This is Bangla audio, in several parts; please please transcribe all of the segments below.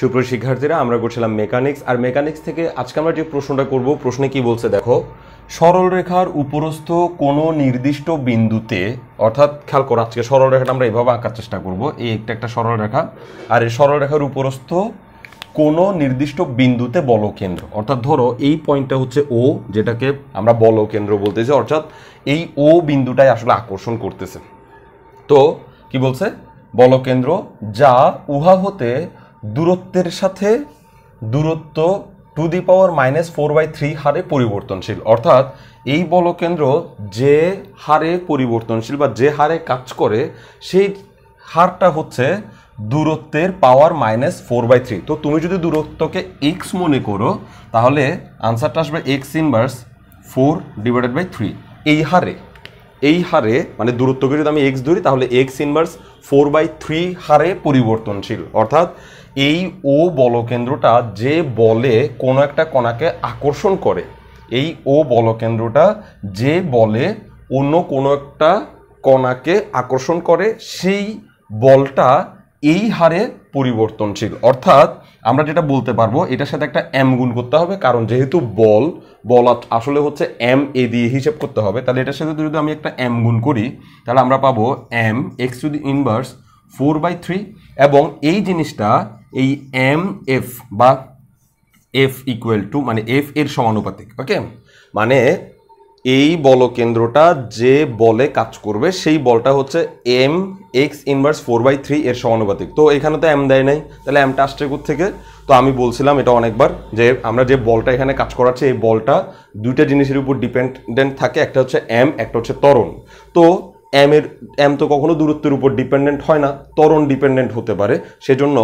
সুপ্র শিক্ষার্থীরা আমরা করছিলাম মেকানিক্স আর মেকানিক্স থেকে আজকে আমরা যে প্রশ্নটা করব প্রশ্নে কি বলছে দেখো সরলরেখার উপরস্থ কোনো নির্দিষ্ট বিন্দুতে অর্থাৎ খেয়াল করো আজকে সরলরেখাটা আমরা এভাবে আঁকার চেষ্টা করব এই একটা একটা সরল রেখা আর এই সরল রেখার উপরস্থ কোনো নির্দিষ্ট বিন্দুতে বলকেন্দ্র অর্থাৎ ধরো এই পয়েন্টটা হচ্ছে ও যেটাকে আমরা বল কেন্দ্র বলতেছি অর্থাৎ এই ও বিন্দুটাই আসলে আকর্ষণ করতেছে তো কি বলছে বল কেন্দ্র যা উহা হতে দূরত্বের সাথে দূরত্ব to the power minus four by three হারে পরিবর্তনশীল অর্থাৎ এই বলকেন্দ্র যে হারে পরিবর্তনশীল বা যে হারে কাজ করে সেই হারটা হচ্ছে দূরত্বের power minus four by three তো তুমি যদি দূরত্বকে এক্স মনে করো তাহলে আনসারটা আসবে x inverse four divided by three এই হারে এই হারে মানে দূরত্বকে যদি আমি এক্স ধরি তাহলে x inverse four by three হারে পরিবর্তনশীল অর্থাৎ এই ও বলকেন্দ্রটা যে বলে কোনো একটা কণাকে আকর্ষণ করে এই ও বলকেন্দ্রটা যে বলে অন্য কোনো একটা কণাকে আকর্ষণ করে সেই বলটা এই হারে পরিবর্তনশীল অর্থাৎ আমরা যেটা বলতে পারবো এটার সাথে একটা এম গুণ করতে হবে কারণ যেহেতু বল বল আসলে হচ্ছে এম এ দিয়ে হিসেব করতে হবে তাহলে এটার সাথে যদি আমি একটা এম গুণ করি তাহলে আমরা পাবো M x to the inverse four by three এবং এই জিনিসটা এই এম এফ বা এফ ইকুয়াল টু মানে এফ এর সমানুপাতিক ওকে মানে এই বলকেন্দ্রটা যে বলে কাজ করবে সেই বলটা হচ্ছে M x inverse four by three এর সমানুপাতিক তো এখানে তো এম দেয় নাই তাহলে এমটা আসছে থেকে তো আমি বলছিলাম এটা অনেকবার যে আমরা যে বলটা এখানে কাজ করাচ্ছি এই বলটা দুইটা জিনিসের উপর ডিপেন্ডেন্ট থাকে একটা হচ্ছে এম একটা হচ্ছে তরণ তো এম এর এম তো কখনো দূরত্বের উপর ডিপেন্ডেন্ট হয় না ত্বরণ ডিপেন্ডেন্ট হতে পারে সেজন্য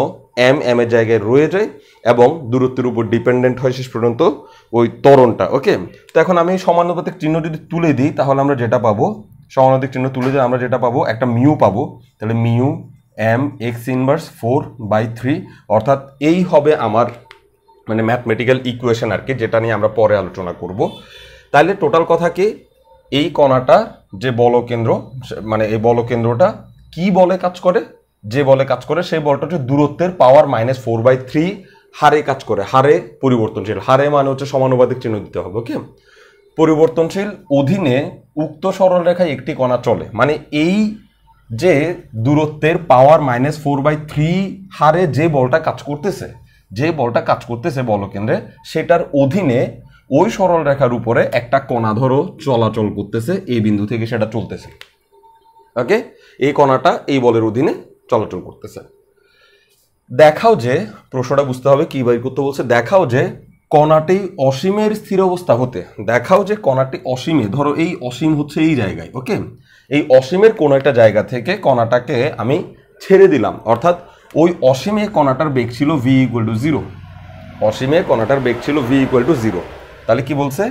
এম এম এর জায়গায় রয়ে যায় এবং দূরত্বের উপর ডিপেন্ডেন্ট হয় শেষ পর্যন্ত ওই ত্বরণটা ওকে তো এখন আমি সমানুপাতিক চিহ্ন যদি তুলে দিই তাহলে আমরা যেটা পাবো সমানুপাতিক চিহ্ন তুলে দিলে আমরা যেটা পাবো একটা মিউ পাবো তাহলে mu M x inverse four by three অর্থাৎ এই হবে আমার মানে ম্যাথমেটিক্যাল ইকুয়েশন আর কি যেটা নিয়ে আমরা পরে আলোচনা করব তাহলে টোটাল কথা কি এই কণাটা যে বলকেন্দ্র মানে এই বলকেন্দ্রটা কি বলে কাজ করে যে বলে কাজ করে সেই বলটা হচ্ছে দূরত্বের power minus four by three হারে কাজ করে হারে পরিবর্তনশীল হারে মানে হচ্ছে সমানুবাদিক চিহ্ন দিতে হবে ওকে পরিবর্তনশীল অধীনে উক্ত সরলরেখায় একটি কণা চলে মানে এই যে দূরত্বের power minus four by three হারে যে বলটা কাজ করতেছে যে বলটা কাজ করতেছে বলকেন্দ্রে সেটার অধীনে ওই সরল রেখার উপরে একটা কণা ধরো চলাচল করতেছে এই বিন্দু থেকে সেটা চলতেছে ওকে এই কণাটা এই বলের অধীনে চলাচল করতেছে দেখাও যে প্রশ্নটা বুঝতে হবে কী বাই করতে বলছে দেখাও যে কণাটি অসীমের স্থির অবস্থা হতে দেখাও যে কণাটি অসীমে ধরো এই অসীম হচ্ছে এই জায়গায় ওকে এই অসীমের কোনো একটা জায়গা থেকে কণাটাকে আমি ছেড়ে দিলাম অর্থাৎ ওই অসীমে কণাটার বেগ ছিল ভি ইকুয়াল টু জিরো অসীমে কণাটার বেগ ছিল ভি ইকুয়াল টু জিরো তাহলে কি বলছে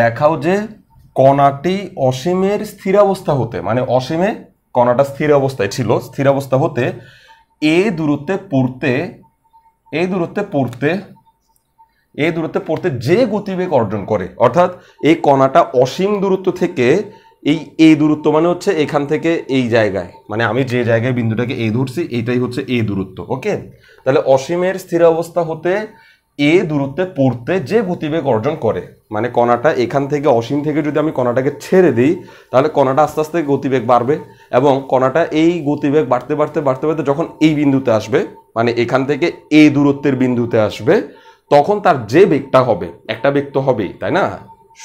দেখাও যে কণাটি অসীমের স্থির অবস্থা হতে মানে অসীমে কণাটা স্থির অবস্থায় ছিল স্থির অবস্থা হতে এ দূরত্বে পড়তে এ দূরত্বে পড়তে এ দূরত্বে পড়তে যে গতিবেগ অর্জন করে অর্থাৎ এই কণাটা অসীম দূরত্ব থেকে এই এ দূরত্ব মানে হচ্ছে এখান থেকে এই জায়গায় মানে আমি যে জায়গায় বিন্দুটাকে এ ধরছি এইটাই হচ্ছে এ দূরত্ব ওকে তাহলে অসীমের স্থির অবস্থা হতে এ দূরত্বে পড়তে যে গতিবেগ অর্জন করে মানে কণাটা এখান থেকে অসীম থেকে যদি আমি কণাটাকে ছেড়ে দিই তাহলে কণাটা আস্তে আস্তে গতিবেগ বাড়বে এবং কণাটা এই গতিবেগ বাড়তে বাড়তে বাড়তে বাড়তে যখন এই বিন্দুতে আসবে মানে এখান থেকে এ দূরত্বের বিন্দুতে আসবে তখন তার যে বেগটা হবে একটা বেগ তো হবেই তাই না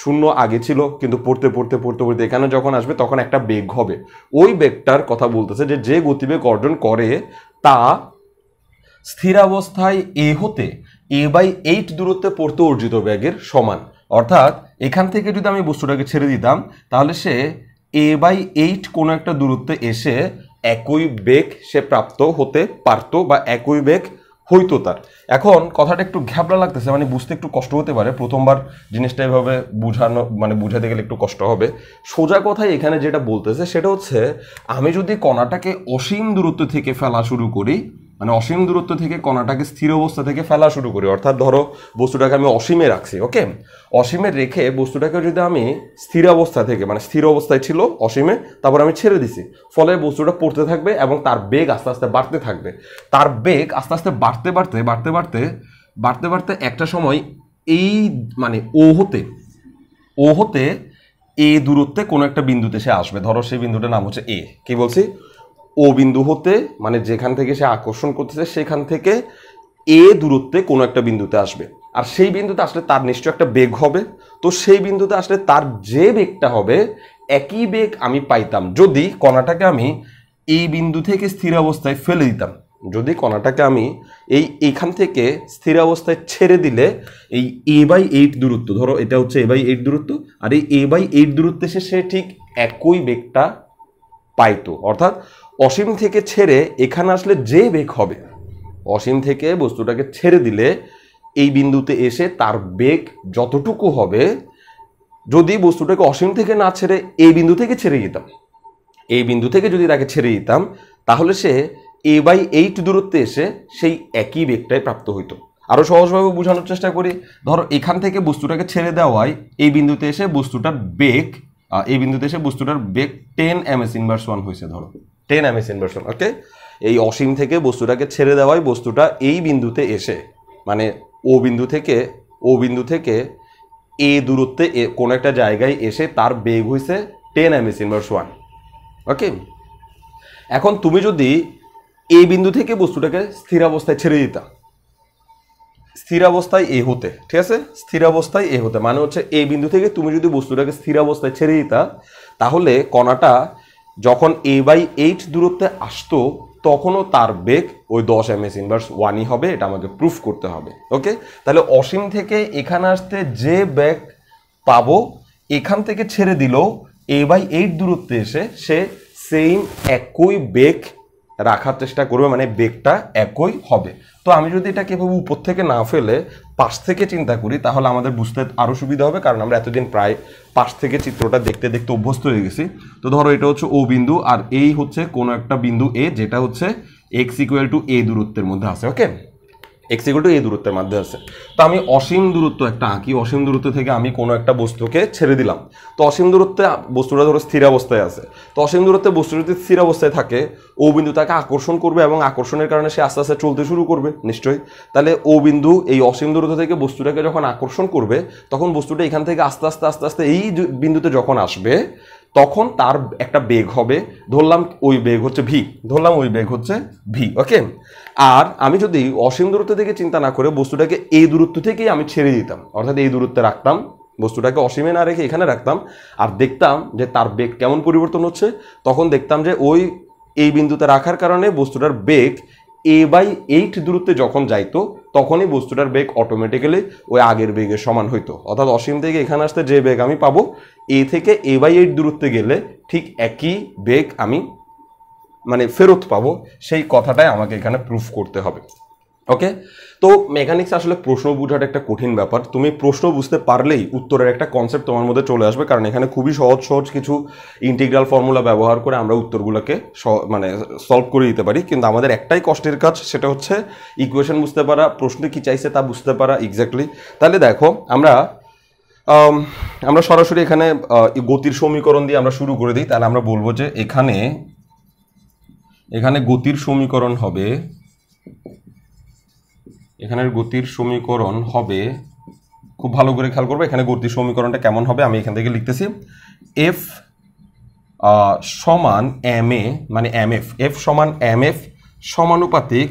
শূন্য আগে ছিল কিন্তু পড়তে পড়তে পড়তে পড়তে এখানে যখন আসবে তখন একটা বেগ হবে ওই বেগটার কথা বলতেছে যে যে গতিবেগ অর্জন করে তা স্থিরাবস্থায় এ হতে এ বাই এইট দূরত্বে পড়তে অর্জিত ব্যাগের সমান অর্থাৎ এখান থেকে যদি আমি বস্তুটাকে ছেড়ে দিতাম তাহলে সে এ বাই এইট কোনো একটা দূরত্বে এসে একই বেগ সে প্রাপ্ত হতে পারত বা একই বেগ হইতো তার এখন কথাটা একটু ঘ্যাবড়া লাগতেছে মানে বুঝতে একটু কষ্ট হতে পারে প্রথমবার জিনিসটা এভাবে বুঝানো মানে বুঝাতে গেলে একটু কষ্ট হবে সোজা কথাই এখানে যেটা বলতেছে সেটা হচ্ছে আমি যদি কণাটাকে অসীম দূরত্ব থেকে ফেলা শুরু করি মানে অসীম দূরত্ব থেকে কণাটাকে স্থির অবস্থা থেকে ফেলা শুরু করি অর্থাৎ ধরো বস্তুটাকে আমি অসীমে রাখছি ওকে অসীমে রেখে বস্তুটাকে যদি আমি স্থির অবস্থা থেকে মানে স্থির অবস্থায় ছিল অসীমে তারপর আমি ছেড়ে দিছি ফলে বস্তুটা পড়তে থাকবে এবং তার বেগ আস্তে আস্তে বাড়তে থাকবে তার বেগ আস্তে আস্তে বাড়তে বাড়তে বাড়তে বাড়তে বাড়তে বাড়তে একটা সময় এই মানে ও হতে ও হতে এ দূরত্বে কোনো একটা বিন্দুতে সে আসবে ধরো সেই বিন্দুটার নাম হচ্ছে এ কি বলছি ও বিন্দু হতে মানে যেখান থেকে সে আকর্ষণ করতেছে সেখান থেকে এ দূরত্বে কোনো একটা বিন্দুতে আসবে আর সেই বিন্দুতে আসলে তার নিশ্চয় একটা বেগ হবে তো সেই বিন্দুতে আসলে তার যে বেগটা হবে একই বেগ আমি পাইতাম যদি কণাটাকে আমি এই বিন্দু থেকে স্থির অবস্থায় ফেলে দিতাম যদি কণাটাকে আমি এই এখান থেকে স্থির অবস্থায় ছেড়ে দিলে এই এ বাই এইট দূরত্ব ধরো এটা হচ্ছে এ বাই এইট দূরত্ব আর এই এ বাই এইট দূরত্বে সে ঠিক একই বেগটা পাইতো অর্থাৎ অসীম থেকে ছেড়ে এখানে আসলে যে বেগ হবে অসীম থেকে বস্তুটাকে ছেড়ে দিলে এই বিন্দুতে এসে তার বেগ যতটুকু হবে যদি বস্তুটাকে অসীম থেকে না ছেড়ে এই বিন্দু থেকে ছেড়ে দিতাম এই বিন্দু থেকে যদি তাকে ছেড়ে দিতাম তাহলে সে এ বাই এইট দূরত্বে এসে সেই একই বেগটাই প্রাপ্ত হইতো আরও সহজভাবে বোঝানোর চেষ্টা করি ধরো এখান থেকে বস্তুটাকে ছেড়ে দেওয়ায় এই বিন্দুতে এসে বস্তুটার বেগ এই বিন্দুতে এসে বস্তুটার বেগ ten m s inverse one হয়েছে ধরো টেন এস ইনভার্সন ওকে এই অসীম থেকে বস্তুটাকে ছেড়ে দেওয়ায় বস্তুটা এই বিন্দুতে এসে মানে ও বিন্দু থেকে ও বিন্দু থেকে এ দূরত্বে কোনো একটা জায়গায় এসে তার বেগ হয়েছে ten s inverse one okay এখন তুমি যদি এ বিন্দু থেকে বস্তুটাকে স্থির অবস্থায় ছেড়ে দিতা অবস্থায় এ হতে ঠিক আছে অবস্থায় এ হতে মানে হচ্ছে এই বিন্দু থেকে তুমি যদি বস্তুটাকে স্থির অবস্থায় ছেড়ে দিতা তাহলে কণাটা যখন এ বাই এইট দূরত্বে আসতো তখনও তার বেগ ওই দশ এম এস ইনভার্স ওয়ানই হবে এটা আমাকে প্রুফ করতে হবে ওকে তাহলে অসীম থেকে এখানে আসতে যে বেগ পাবো এখান থেকে ছেড়ে দিলেও এ বাই এইট দূরত্বে এসে সে সেম একই বেগ রাখার চেষ্টা করবে মানে বেগটা একই হবে তো আমি যদি এটাকে এভাবে উপর থেকে না ফেলে পাশ থেকে চিন্তা করি তাহলে আমাদের বুঝতে আরও সুবিধা হবে কারণ আমরা এতদিন প্রায় পাশ থেকে চিত্রটা দেখতে দেখতে অভ্যস্ত হয়ে গেছি তো ধরো এটা হচ্ছে ও বিন্দু আর এই হচ্ছে কোনো একটা বিন্দু এ যেটা হচ্ছে এক্স ইকুয়াল টু এ দূরত্বের মধ্যে আছে ওকে এক্স ইকুয়াল টু এই দূরত্বের মধ্যে আছে তো আমি অসীম দূরত্ব একটা আঁকি অসীম দূরত্ব থেকে আমি কোনো একটা বস্তুকে ছেড়ে দিলাম তো অসীম দূরত্বে বস্তুটা ধরো স্থির অবস্থায় আছে তো অসীম দূরত্বে বস্তু যদি স্থির অবস্থায় থাকে ও বিন্দু তাকে আকর্ষণ করবে এবং আকর্ষণের কারণে সে আস্তে আস্তে চলতে শুরু করবে নিশ্চয়ই তাহলে ও বিন্দু এই অসীম দূরত্ব থেকে বস্তুটাকে যখন আকর্ষণ করবে তখন বস্তুটা এখান থেকে আস্তে আস্তে আস্তে আস্তে এই বিন্দুতে যখন আসবে তখন তার একটা বেগ হবে ধরলাম ওই বেগ হচ্ছে ভি ধরলাম ওই বেগ হচ্ছে ভি ওকে আর আমি যদি অসীম দূরত্ব থেকে চিন্তা না করে বস্তুটাকে এই দূরত্ব থেকেই আমি ছেড়ে দিতাম অর্থাৎ এই দূরত্বে রাখতাম বস্তুটাকে অসীমে না রেখে এখানে রাখতাম আর দেখতাম যে তার বেগ কেমন পরিবর্তন হচ্ছে তখন দেখতাম যে ওই এই বিন্দুতে রাখার কারণে বস্তুটার বেগ এ বাই এইট দূরত্বে যখন যাইতো তখনই বস্তুটার বেগ অটোমেটিক্যালি ওই আগের বেগের সমান হইতো অর্থাৎ অসীম থেকে এখানে আসতে যে বেগ আমি পাবো এ থেকে এ বাই এইট দূরত্বে গেলে ঠিক একই বেগ আমি মানে ফেরত পাবো সেই কথাটাই আমাকে এখানে প্রুফ করতে হবে ওকে তো মেকানিক্স আসলে প্রশ্ন বোঝার একটা কঠিন ব্যাপার তুমি প্রশ্ন বুঝতে পারলেই উত্তরের একটা কনসেপ্ট তোমার মধ্যে চলে আসবে কারণ এখানে খুবই সহজ সহজ কিছু ইন্টিগ্রাল ফর্মুলা ব্যবহার করে আমরা উত্তরগুলোকে মানে সলভ করে দিতে পারি কিন্তু আমাদের একটাই কষ্টের কাজ সেটা হচ্ছে ইকুয়েশন বুঝতে পারা প্রশ্নে কী চাইছে তা বুঝতে পারা এক্স্যাক্টলি তাহলে দেখো আমরা আমরা সরাসরি এখানে গতির সমীকরণ দিয়ে আমরা শুরু করে দিই তাহলে আমরা বলবো যে এখানে এখানে গতির সমীকরণ হবে এখানের গতির সমীকরণ হবে খুব ভালো করে খেয়াল করবো এখানে গতির সমীকরণটা কেমন হবে আমি এখান থেকে লিখতেছি এফ সমান এম এ মানে এম এফ এফ সমান এম এফ সমানুপাতিক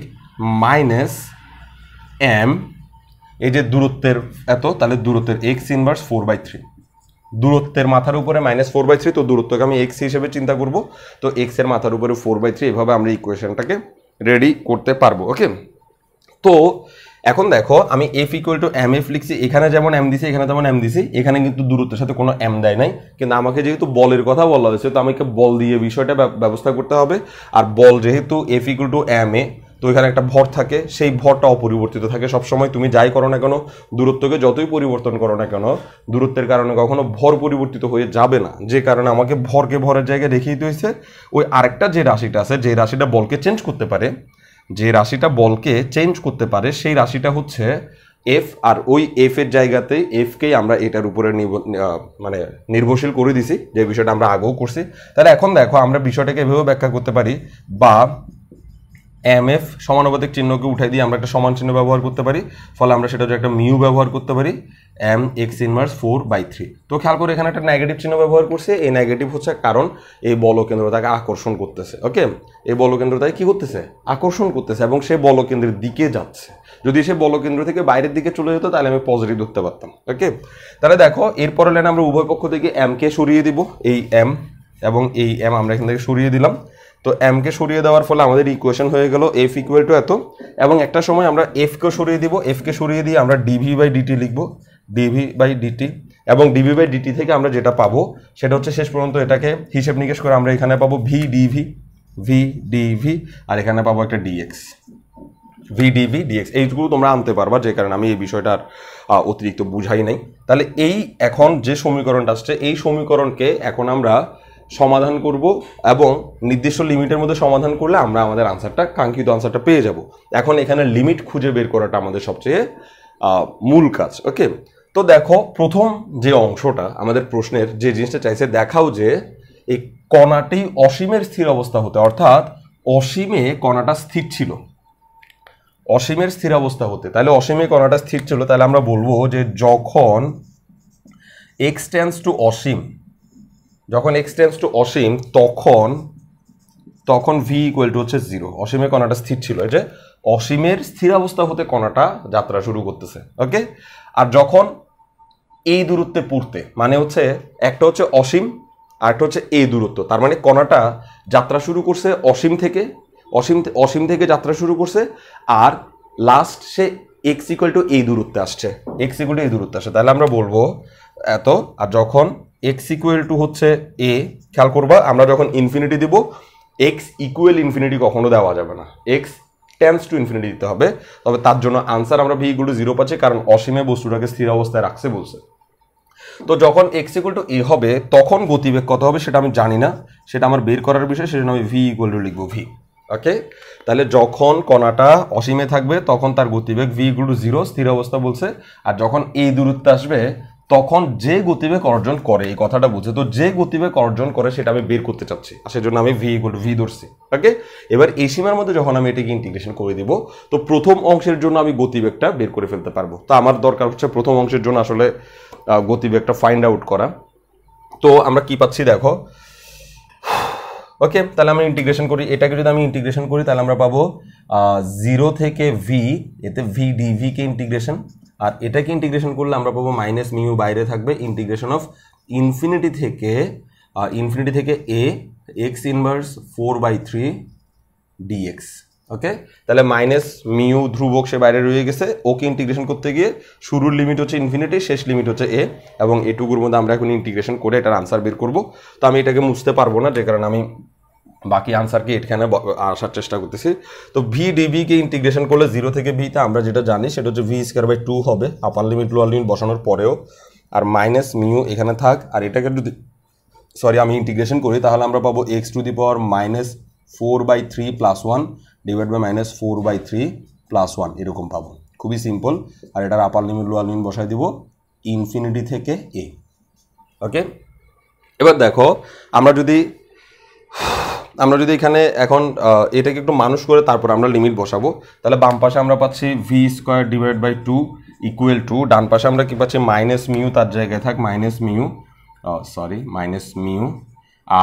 মাইনাস এম এই যে দূরত্বের এত তাহলে দূরত্বের x inverse four by three দূরত্বের মাথার উপরে মাইনাস ফোর বাই থ্রি তো দূরত্বকে আমি এক্স হিসেবে চিন্তা করব তো এক্সের মাথার উপরে ফোর বাই থ্রি এভাবে আমরা ইকুয়েশনটাকে রেডি করতে পারবো ওকে তো এখন দেখো আমি f equal to m f লিখছি এখানে যেমন এম দিছি এখানে তেমন এম দিছি এখানে কিন্তু দূরত্বের সাথে কোনো এম দেয় নাই কিন্তু আমাকে যেহেতু বলের কথা বলা হয়েছে তো আমাকে বল দিয়ে বিষয়টা ব্যবস্থা করতে হবে আর বল যেহেতু f equal to m a তো এখানে একটা ভর থাকে সেই ভরটা অপরিবর্তিত থাকে সবসময় তুমি যাই করো না কেন দূরত্বকে যতই পরিবর্তন করো না কেন দূরত্বের কারণে কখনো ভর পরিবর্তিত হয়ে যাবে না যে কারণে আমাকে ভরকে ভরের জায়গায় রেখেই হয়েছে ওই আরেকটা যে রাশিটা আছে যে রাশিটা বলকে চেঞ্জ করতে পারে যে রাশিটা বলকে চেঞ্জ করতে পারে সেই রাশিটা হচ্ছে এফ আর ওই এফ এর জায়গাতে এফকেই আমরা এটার উপরে মানে নির্ভরশীল করে দিছি যে বিষয়টা আমরা আগেও করছি তাহলে এখন দেখো আমরা বিষয়টাকে এভাবে ব্যাখ্যা করতে পারি বা এম এফ সমানুপাতিক চিহ্নকে উঠাই দিয়ে আমরা একটা সমান চিহ্ন ব্যবহার করতে পারি ফলে আমরা সেটা একটা মিউ ব্যবহার করতে পারি m x inverse four by three তো খেয়াল করে এখানে একটা নেগেটিভ চিহ্ন ব্যবহার করছে এই নেগেটিভ হচ্ছে কারণ এই বলকেন্দ্র তাকে আকর্ষণ করতেছে ওকে এই বলকেন্দ্র তাকে কী করতেছে আকর্ষণ করতেছে এবং সে বলকেন্দ্রের দিকে যাচ্ছে যদি সে বলকেন্দ্র থেকে বাইরের দিকে চলে যেত তাহলে আমি পজিটিভ ধরতে পারতাম ওকে তাহলে দেখো এরপরে লাইন আমরা উভয় পক্ষ থেকে এমকে সরিয়ে দিব এই এম এবং এই এম আমরা এখান থেকে সরিয়ে দিলাম তো এমকে সরিয়ে দেওয়ার ফলে আমাদের ইকুয়েশন হয়ে গেল এফ ইকুয়াল টু এত এবং একটা সময় আমরা এফকে সরিয়ে দিব এফকে সরিয়ে দিয়ে আমরা ডিভি বাই ডিটি লিখব ডিভি বাই ডিটি এবং ডিভি বাই ডিটি থেকে আমরা যেটা পাবো সেটা হচ্ছে শেষ পর্যন্ত এটাকে হিসেব নিকেশ করে আমরা এখানে পাবো ভি ডিভি ভি ডিভি আর এখানে পাবো একটা ডিএক্স ভি ডিভি ডিএক্স এইগুলো তোমরা আনতে পারবা যে কারণে আমি এই বিষয়টার অতিরিক্ত বুঝাই নাই তাহলে এই এখন যে সমীকরণটা আসছে এই সমীকরণকে এখন আমরা সমাধান করব এবং নির্দিষ্ট লিমিটের মধ্যে সমাধান করলে আমরা আমাদের আনসারটা কাঙ্ক্ষিত আনসারটা পেয়ে যাব এখন এখানে লিমিট খুঁজে বের করাটা আমাদের সবচেয়ে মূল কাজ ওকে তো দেখো প্রথম যে অংশটা আমাদের প্রশ্নের যে জিনিসটা চাইছে দেখাও যে এই কণাটি অসীমের স্থির অবস্থা হতে অর্থাৎ অসীমে কণাটা স্থির ছিল অসীমের স্থির অবস্থা হতে তাহলে অসীমে কণাটা স্থির ছিল তাহলে আমরা বলবো যে যখন এক্স টেন্স টু অসীম যখন এক্স টেন্স টু অসীম তখন তখন ভি ইকুয়াল টু হচ্ছে জিরো অসীমে কণাটা স্থির ছিল যে অসীমের স্থির অবস্থা হতে কণাটা যাত্রা শুরু করতেছে ওকে আর যখন এই দূরত্বে পড়তে মানে হচ্ছে একটা হচ্ছে অসীম আর একটা হচ্ছে এ দূরত্ব তার মানে কণাটা যাত্রা শুরু করছে অসীম থেকে অসীম অসীম থেকে যাত্রা শুরু করছে আর লাস্ট সে এক্স ইকুয়াল টু এই দূরত্বে আসছে এক্স ইকুয়াল টু এই দূরত্বে আসছে তাহলে আমরা বলবো এত আর যখন এক্স ইকুয়েল টু হচ্ছে এ খেয়াল করবা আমরা যখন ইনফিনিটি দিব এক্স ইকুয়াল ইনফিনিটি কখনো দেওয়া যাবে না এক্স টেন্স টু ইনফিনিটি দিতে হবে তবে তার জন্য আনসার আমরা ভি ইকুয়াল জিরো পাচ্ছি কারণ অসীমে বস্তুটাকে স্থির অবস্থায় রাখছে বলছে তো যখন এক্স ইকুয়াল টু এ হবে তখন গতিবেগ কত হবে সেটা আমি জানি না সেটা আমার বের করার বিষয় সেজন্য আমি ভি ইকুয়াল টু লিখবো ভি ওকে তাহলে যখন কণাটা অসীমে থাকবে তখন তার গতিবেগ ভি ইকুয়াল টু জিরো স্থির অবস্থা বলছে আর যখন এই দূরত্বে আসবে তখন যে গতিবেগ অর্জন করে এই কথাটা বুঝে তো যে গতিবেগ অর্জন করে সেটা আমি বের করতে চাচ্ছি আর সেজন্য আমি ভি ইকুয়াল টু ভি ধরছি ওকে এবার এই সীমার মধ্যে যখন আমি এটাকে ইন্টিগ্রেশন করে দিব তো প্রথম অংশের জন্য আমি গতিবেগটা বের করে ফেলতে পারবো তো আমার দরকার হচ্ছে প্রথম অংশের জন্য আসলে গতিবেগটা ফাইন্ড আউট করা তো আমরা কি পাচ্ছি দেখো ওকে তাহলে আমরা ইন্টিগ্রেশন করি এটাকে যদি আমি ইন্টিগ্রেশন করি তাহলে আমরা পাবো জিরো থেকে ভি এতে ভি ডিভিকে ইন্টিগ্রেশন আর এটাকে ইন্টিগ্রেশন করলে আমরা পাবো মাইনাস মিউ বাইরে থাকবে ইন্টিগ্রেশন অফ ইনফিনিটি থেকে ইনফিনিটি থেকে a x inverse four by three dx okay তাহলে মাইনাস মিউ ধ্রুবক সে বাইরে রয়ে গেছে ওকে ইন্টিগ্রেশন করতে গিয়ে শুরুর লিমিট হচ্ছে ইনফিনিটি শেষ লিমিট হচ্ছে এ এবং এটুকুর মধ্যে আমরা এখন ইন্টিগ্রেশন করে এটার আনসার বের করবো তো আমি এটাকে মুছতে পারবো না যে কারণে আমি বাকি আনসারকে এখানে আসার চেষ্টা করতেছি তো ভি ডিবিকে ইন্টিগ্রেশন করলে জিরো থেকে ভিতে আমরা যেটা জানি সেটা হচ্ছে ভি স্কোয়ার বাই টু হবে আপার লিমিট লোয়ার লিমিট বসানোর পরেও আর মাইনাস মিউ এখানে থাক আর এটাকে যদি সরি আমি ইন্টিগ্রেশন করি তাহলে আমরা পাবো x to the power minus four by three plus one divide by minus four by three plus one এরকম পাবো খুবই সিম্পল আর এটার আপার লিমিট লোয়ার লিমিট বসাই দিব ইনফিনিটি থেকে এ ওকে এবার দেখো আমরা যদি আমরা যদি এখানে এখন এটাকে একটু মানুষ করে তারপর আমরা লিমিট বসাবো তাহলে বাম পাশে আমরা পাচ্ছি v square divide by two equal to ডান পাশে আমরা কি পাচ্ছি মাইনাস মিউ তার জায়গায় থাক minus mu sorry minus mu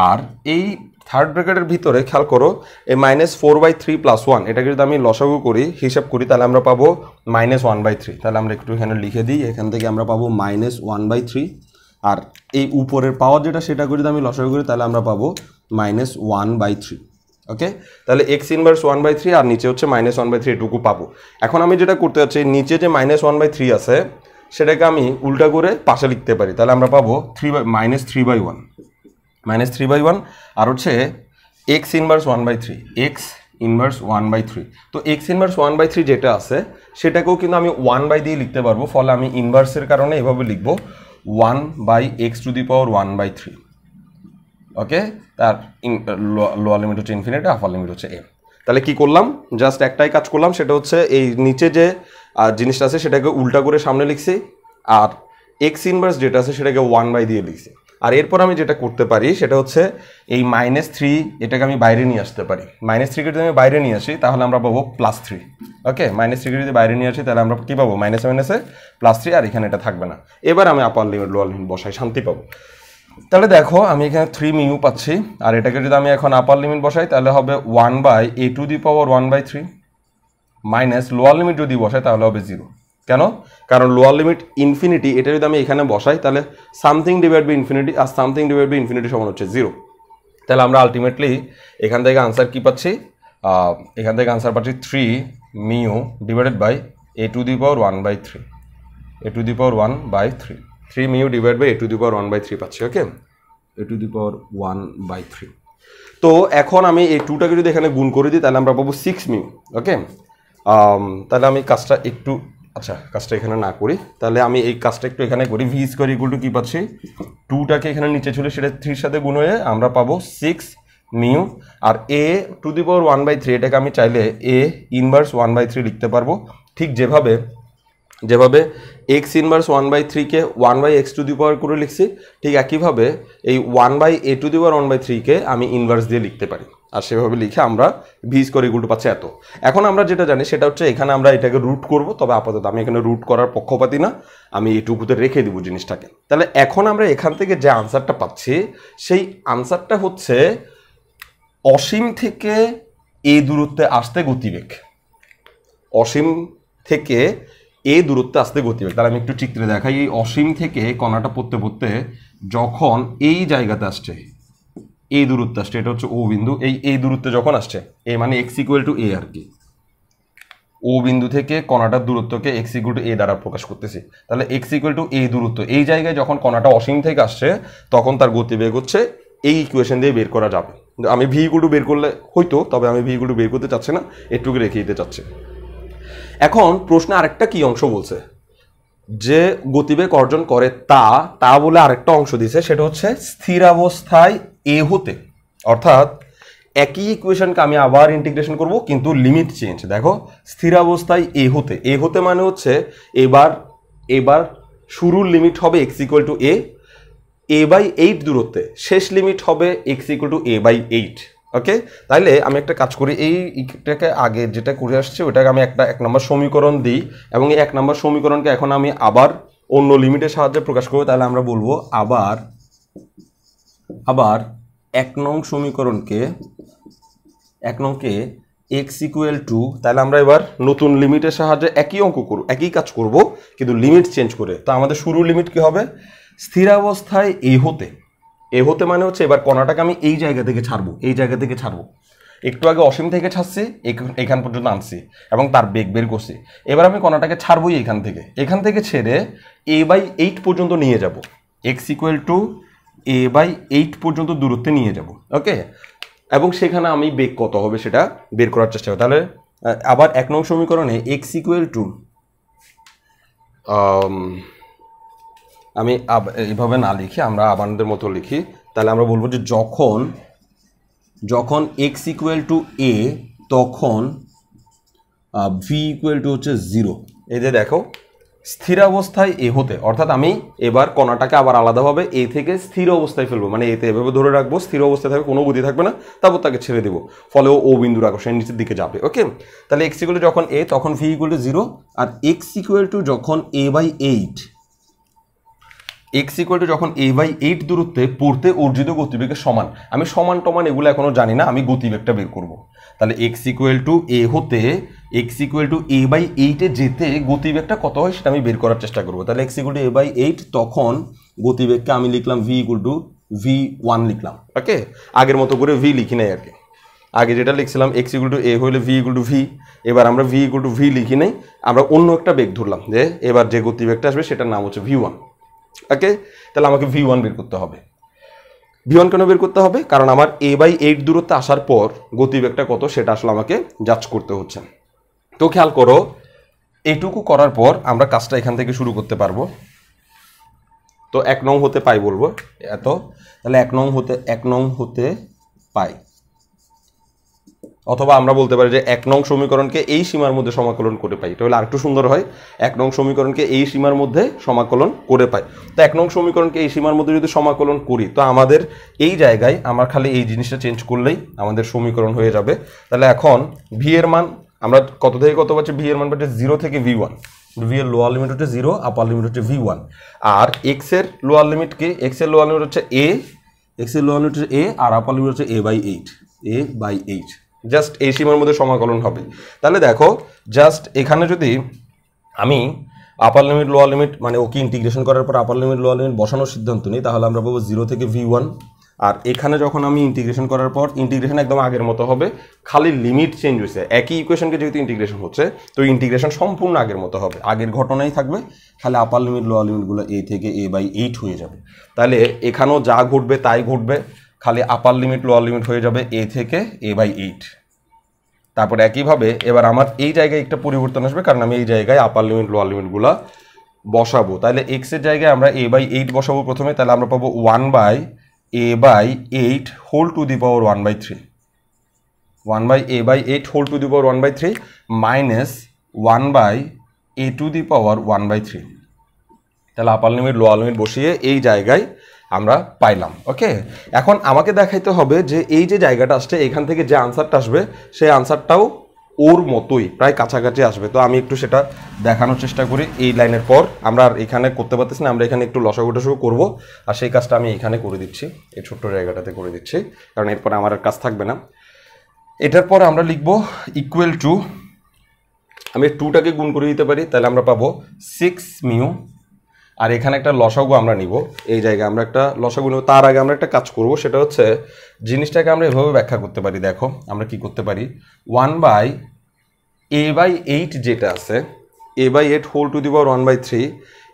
আর এই থার্ড ব্র্যাকেটের ভিতরে খেয়াল করো এই minus four by three plus one এটাকে যদি আমি লসাগু করি হিসাব করি তাহলে আমরা পাবো মাইনাস ওয়ান বাই থ্রি তাহলে আমরা একটু এখানে লিখে দিই এখান থেকে আমরা পাবো মাইনাস ওয়ান বাই থ্রি আর এই উপরের পাওয়ার যেটা সেটাকে যদি আমি লসাগু করি তাহলে আমরা পাবো minus one by three okay তাহলে x inverse one by three আর নিচে হচ্ছে মাইনাস ওয়ান বাই থ্রি এটুকু পাবো এখন আমি যেটা করতে যাচ্ছি নিচে যে মাইনাস ওয়ান বাই থ্রি আছে সেটাকে আমি উল্টা করে পাশে লিখতে পারি তাহলে আমরা পাবো three by minus three by one minus three by one আর হচ্ছে x inverse one by three x inverse one by three তো x inverse one by three যেটা আছে সেটাকেও কিন্তু আমি ওয়ান বাই দিয়ে লিখতে পারবো ফলে আমি ইনভার্সের কারণে এভাবে লিখবো one by x to the power one by three okay তার লোয়ার লিমিট হচ্ছে ইনফিনিটি আপার লিমিট হচ্ছে এম তাহলে কি করলাম জাস্ট একটাই কাজ করলাম সেটা হচ্ছে এই নিচে যে জিনিসটা আছে সেটাকে উল্টা করে সামনে লিখছি আর এক্স ইনভার্স যেটা আছে সেটাকে ওয়ান বাই দিয়ে লিখছি আর এরপর আমি যেটা করতে পারি সেটা হচ্ছে এই মাইনাস থ্রি এটাকে আমি বাইরে নিয়ে আসতে পারি মাইনাস থ্রিকে যদি আমি বাইরে নিয়ে আসি তাহলে আমরা পাবো প্লাস থ্রি ওকে মাইনাস থ্রিকে যদি বাইরে নিয়ে আসি তাহলে আমরা কী পাবো মাইনাস মাইনাসে প্লাস থ্রি আর এখানে এটা থাকবে না এবার আমি আপার লিমিট লোয়ার লিমিট বসাই শান্তি পাবো তাহলে দেখো আমি এখানে থ্রি মিউ পাচ্ছি আর এটাকে যদি আমি এখন আপার লিমিট বসাই তাহলে হবে one by a to the power one by three minus lower limit যদি বসাই তাহলে হবে জিরো কেন কারণ লোয়ার লিমিট ইনফিনিটি এটা যদি আমি এখানে বসাই তাহলে সামথিং ডিভাইড বি ইনফিনিটি আর সামথিং ডিভাইড বি ইনফিনিটি সমান হচ্ছে জিরো তাহলে আমরা আলটিমেটলি এখান থেকে আনসার কি পাচ্ছি এখান থেকে আনসার পাচ্ছি three mu divided by a to the power one by three a to the power one by three three mu divide by a to the power one by three পাচ্ছি okay a to the power one by three তো এখন আমি এই টুটাকে যদি এখানে গুণ করে দিই তাহলে আমরা পাবো সিক্স মিউ ওকে তাহলে আমি কাজটা একটু আচ্ছা কাজটা এখানে না করি তাহলে আমি এই কাজটা একটু এখানে করি ভি স্কোয়ার ইকুয়াল টু কী পাচ্ছি টুটাকে এখানে নিচে ছিল সেটা থ্রির সাথে গুণ হয়ে আমরা পাবো সিক্স মিউ আর a to the power one by three এটাকে আমি চাইলে a inverse one by three লিখতে পারবো ঠিক যেভাবে যেভাবে এক্স ইনভার্স ওয়ান বাই থ্রিকে one by x to the power করে লিখছি ঠিক একইভাবে এই one by a to the power one by থ্রিকে আমি ইনভার্স দিয়ে লিখতে পারি আর সেভাবে লিখে আমরা ভি স্কোয়ার ইকুয়াল টু পাচ্ছি এত এখন আমরা যেটা জানি সেটা হচ্ছে এখানে আমরা এটাকে রুট করব তবে আপাতত আমি এখানে রুট করার পক্ষপাতি না আমি এটুকুতে রেখে দেবো জিনিসটাকে তাহলে এখন আমরা এখান থেকে যে আনসারটা পাচ্ছি সেই আনসারটা হচ্ছে অসীম থেকে এ দূরত্বে আসতে গতিবেগ অসীম থেকে এ দূরত্বে আসতে গতিবেগ তাহলে আমি একটু চিত্রে দেখাই এই অসীম থেকে কণাটা পড়তে পড়তে যখন এই জায়গাতে আসছে এই দূরত্বে আসছে এটা হচ্ছে ও বিন্দু এই এই দূরত্বে যখন আসছে এ মানে এক্স ইকুয়াল টু এ আর কি ও বিন্দু থেকে কণাটার দূরত্বকে এক্স ইকুয়াল টু এ দ্বারা প্রকাশ করতেছি তাহলে এক্স ইকুয়াল টু এ দূরত্ব এই জায়গায় যখন কণাটা অসীম থেকে আসছে তখন তার গতিবেগ হচ্ছে এই ইকুয়েশন দিয়ে বের করা যাবে আমি ভি ইকুয়াল টু বের করলে হইতো তবে আমি ভি ইকুয়াল টু বের করতে চাচ্ছি না এটুকু রেখে দিতে চাচ্ছি এখন প্রশ্ন আরেকটা কি অংশ বলছে যে গতিবেগ অর্জন করে তা তা বলে আরেকটা অংশ দিছে সেটা হচ্ছে স্থির অবস্থায় এ হতে অর্থাৎ একই ইকুয়েশনকে আমি আবার ইন্টিগ্রেশন করব কিন্তু লিমিট চেঞ্জ দেখো স্থির অবস্থায় এ হতে এ হতে মানে হচ্ছে এবার এবার শুরুর লিমিট হবে x equal to a a by eight দূরত্বে শেষ লিমিট হবে x equal to a by eight okay তাইলে আমি একটা কাজ করি এই এইটাকে আগে যেটা করে আসছে ওটাকে আমি একটা এক নম্বর সমীকরণ দিই এবং এই এক নম্বর সমীকরণকে এখন আমি আবার অন্য লিমিটের সাহায্যে প্রকাশ করবো তাহলে আমরা বলবো আবার আবার এক নং সমীকরণকে এক নংকে এক্স ইকুয়াল টু তাহলে আমরা এবার নতুন লিমিটের সাহায্যে একই অঙ্ক করব একই কাজ করব কিন্তু লিমিট চেঞ্জ করে তা আমাদের শুরু লিমিট কি হবে স্থিরাবস্থায় এই হতে এ হতে মানে হচ্ছে এবার কণাটাকে আমি এই জায়গা থেকে ছাড়বো এই জায়গা থেকে ছাড়বো একটু আগে অসীম থেকে ছাড়ছি এখান পর্যন্ত আনছি এবং তার বেগ বের করছি এবার আমি কণাটাকে ছাড়বোই এখান থেকে এখান থেকে ছেড়ে এ বাই এইট পর্যন্ত নিয়ে যাব x equal to a by eight পর্যন্ত দূরত্বে নিয়ে যাব ওকে এবং সেখানে আমি বেগ কত হবে সেটা বের করার চেষ্টা করি তাহলে আবার এক নং সমীকরণে এক্স ইকুয়াল টু আমি এইভাবে না লিখি আমরা আবানদের মতো লিখি তাহলে আমরা বলবো যে যখন যখন এক্স ইকুয়াল টু এ তখন ভি ইকুয়াল টু হচ্ছে জিরো এই যে দেখো স্থির অবস্থায় এ হতে অর্থাৎ আমি এবার কণাটাকে আবার আলাদাভাবে এ থেকে স্থির অবস্থায় ফেলবো মানে এতে এভাবে ধরে রাখবো স্থির অবস্থায় থাকবে কোনো গতি থাকবে না তারপর তাকে ছেড়ে দেবো ফলে ও রাখো সে নিচের দিকে যাবে ওকে তাহলে এক্স ইকুয়াল যখন এ তখন ভি ইকুয়াল টু জিরো আর এক্স ইকুয়াল টু যখন a by eight x equal to যখন এ বাই এইট দূরত্বে পড়তে অর্জিত গতিবেগের সমান আমি সমান টমান এগুলো এখনও জানি না আমি গতিবেগটা বের করব। তাহলে এক্স ইকুয়াল টু এ হতে x equal to a by এইটে যেতে গতিবেগটা কত হয় সেটা আমি বের করার চেষ্টা করবো তাহলে x equal to a by eight তখন গতিবেগকে আমি লিখলাম v equal to v one লিখলাম ওকে আগের মতো করে ভি লিখি নাই আর কি আগে যেটা লিখছিলাম এক্স ইকুয়াল টু এ হলে ভি ইকুয়াল টু ভি এবার আমরা ভি ইকুয়াল টু ভি লিখি নাই আমরা অন্য একটা বেগ ধরলাম যে এবার যে গতিবেগটা আসবে সেটার নাম হচ্ছে ভি ওয়ান ওকে তাহলে আমাকে ভি ওয়ান বের করতে হবে ভি ওয়ান কেন বের করতে হবে কারণ আমার এ বাই এইট দূরত্বে আসার পর গতিবেগটা কত সেটা আসলে আমাকে জাজ করতে হচ্ছে তো খেয়াল করো এটুকু করার পর আমরা কাজটা এখান থেকে শুরু করতে পারবো তো এক নং হতে পাই বলবো এত তাহলে এক নং হতে এক নং হতে পাই অথবা আমরা বলতে পারি যে এক নং সমীকরণকে এই সীমার মধ্যে সমাকলন করে পাই তাহলে আরেকটু সুন্দর হয় এক নং সমীকরণকে এই সীমার মধ্যে সমাকলন করে পাই তো এক নং সমীকরণকে এই সীমার মধ্যে যদি সমাকলন করি তো আমাদের এই জায়গায় আমার খালি এই জিনিসটা চেঞ্জ করলেই আমাদের সমীকরণ হয়ে যাবে তাহলে এখন ভি এর মান আমরা কত থেকে কত পাচ্ছি ভি এর মান পাচ্ছি জিরো থেকে ভি ওয়ান ভি এর লোয়ার লিমিট হচ্ছে জিরো আপার লিমিট হচ্ছে ভি ওয়ান আর এক্স এর লোয়ার লিমিটকে এক্সের এক্স এর লোয়ার লিমিট হচ্ছে এ এক্স এর লোয়ার লিমিট হচ্ছে এ আর আপার লিমিট হচ্ছে a by eight a by eight just এই সীমার মধ্যে সমাকলন হবে তাহলে দেখো জাস্ট এখানে যদি আমি আপার লিমিট লোয়ার লিমিট মানে ওকে ইন্টিগ্রেশন করার পর আপার লিমিট লোয়ার লিমিট বসানোর সিদ্ধান্ত নিই তাহলে আমরা বলবো জিরো থেকে ভি ওয়ান আর এখানে যখন আমি ইন্টিগ্রেশন করার পর ইন্টিগ্রেশন একদম আগের মতো হবে খালি লিমিট চেঞ্জ হয়েছে একই ইকুয়েশনকে যেহেতু ইন্টিগ্রেশন হচ্ছে তো ইন্টিগ্রেশন সম্পূর্ণ আগের মতো হবে আগের ঘটনাই থাকবে খালি আপার লিমিট লোয়ার লিমিটগুলো এ থেকে এ বাই এইট হয়ে যাবে তাহলে এখানেও যা ঘটবে তাই ঘটবে খালি আপার লিমিট লোয়ার লিমিট হয়ে যাবে এ থেকে এ বাই এইট তারপরে একইভাবে এবার আমার এই জায়গায় একটা পরিবর্তন আসবে কারণ আমি এই জায়গায় আপার লিমিট লোয়ার লিমিটগুলো বসাবো তাহলে এক্সের জায়গায় আমরা এ বাই এইট বসাবো প্রথমে তাহলে আমরা পাবো one by a by eight whole to the power one by three one by a by eight whole to the power one by three minus one by a to the power one by three তাহলে আপার লিমিট লোয়ার লিমিট বসিয়ে এই জায়গায় আমরা পাইলাম ওকে এখন আমাকে দেখাইতে হবে যে এই যে জায়গাটা আসছে এখান থেকে যে আনসারটা আসবে সেই আনসারটাও ওর মতোই প্রায় কাছাকাছি আসবে তো আমি একটু সেটা দেখানোর চেষ্টা করি এই লাইনের পর আমরা আর এখানে করতে পারতেছি না আমরা এখানে একটু লসাগুটা শুরু করব আর সেই কাজটা আমি এখানে করে দিচ্ছি এই ছোট্ট জায়গাটাতে করে দিচ্ছি কারণ এরপর আমার আর কাজ থাকবে না এটার পর আমরা লিখব ইকুয়াল টু আমি টুটাকে গুণ করে দিতে পারি তাহলে আমরা পাবো সিক্স মিউ আর এখানে একটা লসাগু আমরা নিব এই জায়গায় আমরা একটা লসাগু নেব তার আগে আমরা একটা কাজ করব সেটা হচ্ছে জিনিসটাকে আমরা এভাবে ব্যাখ্যা করতে পারি দেখো আমরা কি করতে পারি one by a by eight যেটা আছে a by eight whole to the power one by three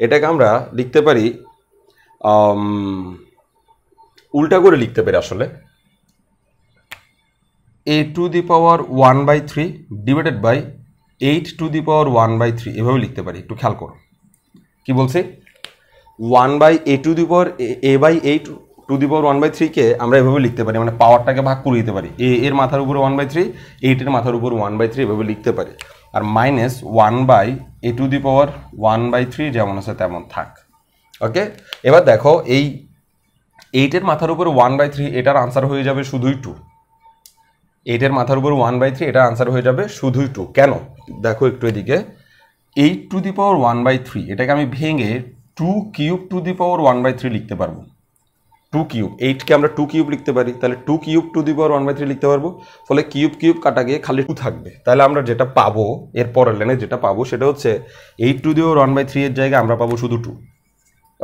এটাকে আমরা লিখতে পারি উল্টা করে লিখতে পারি আসলে a to the power one by three divided by eight to the power one by three এভাবে লিখতে পারি একটু খেয়াল করো কি বলছি one by a to the power a by eight to the power one by থ্রিকে আমরা এভাবে লিখতে পারি মানে পাওয়ারটাকে ভাগ করে দিতে পারি এ এর মাথার উপর ওয়ান বাই থ্রি এইটের মাথার উপর ওয়ান বাই থ্রি এভাবে লিখতে পারি আর minus one by a to the power one by three যেমন আছে তেমন থাক ওকে এবার দেখো এই এইটের মাথার উপর ওয়ান বাই থ্রি এটার আনসার হয়ে যাবে শুধুই টু এইটের মাথার উপর ওয়ান বাই থ্রি এটার আনসার হয়ে যাবে শুধুই টু কেন দেখো একটু এদিকে eight to the power one by three এটাকে আমি ভেঙে two cube to the power one by three লিখতে পারবো টু কিউব এইটকে আমরা টু কিউব লিখতে পারি তাহলে two cube to the power one by three লিখতে পারবো ফলে কিউব কিউব কাটা গিয়ে খালি টু থাকবে তাহলে আমরা যেটা পাবো এর পরের লাইনে যেটা পাবো সেটা হচ্ছে eight to the power one by three এর জায়গায় আমরা পাবো শুধু টু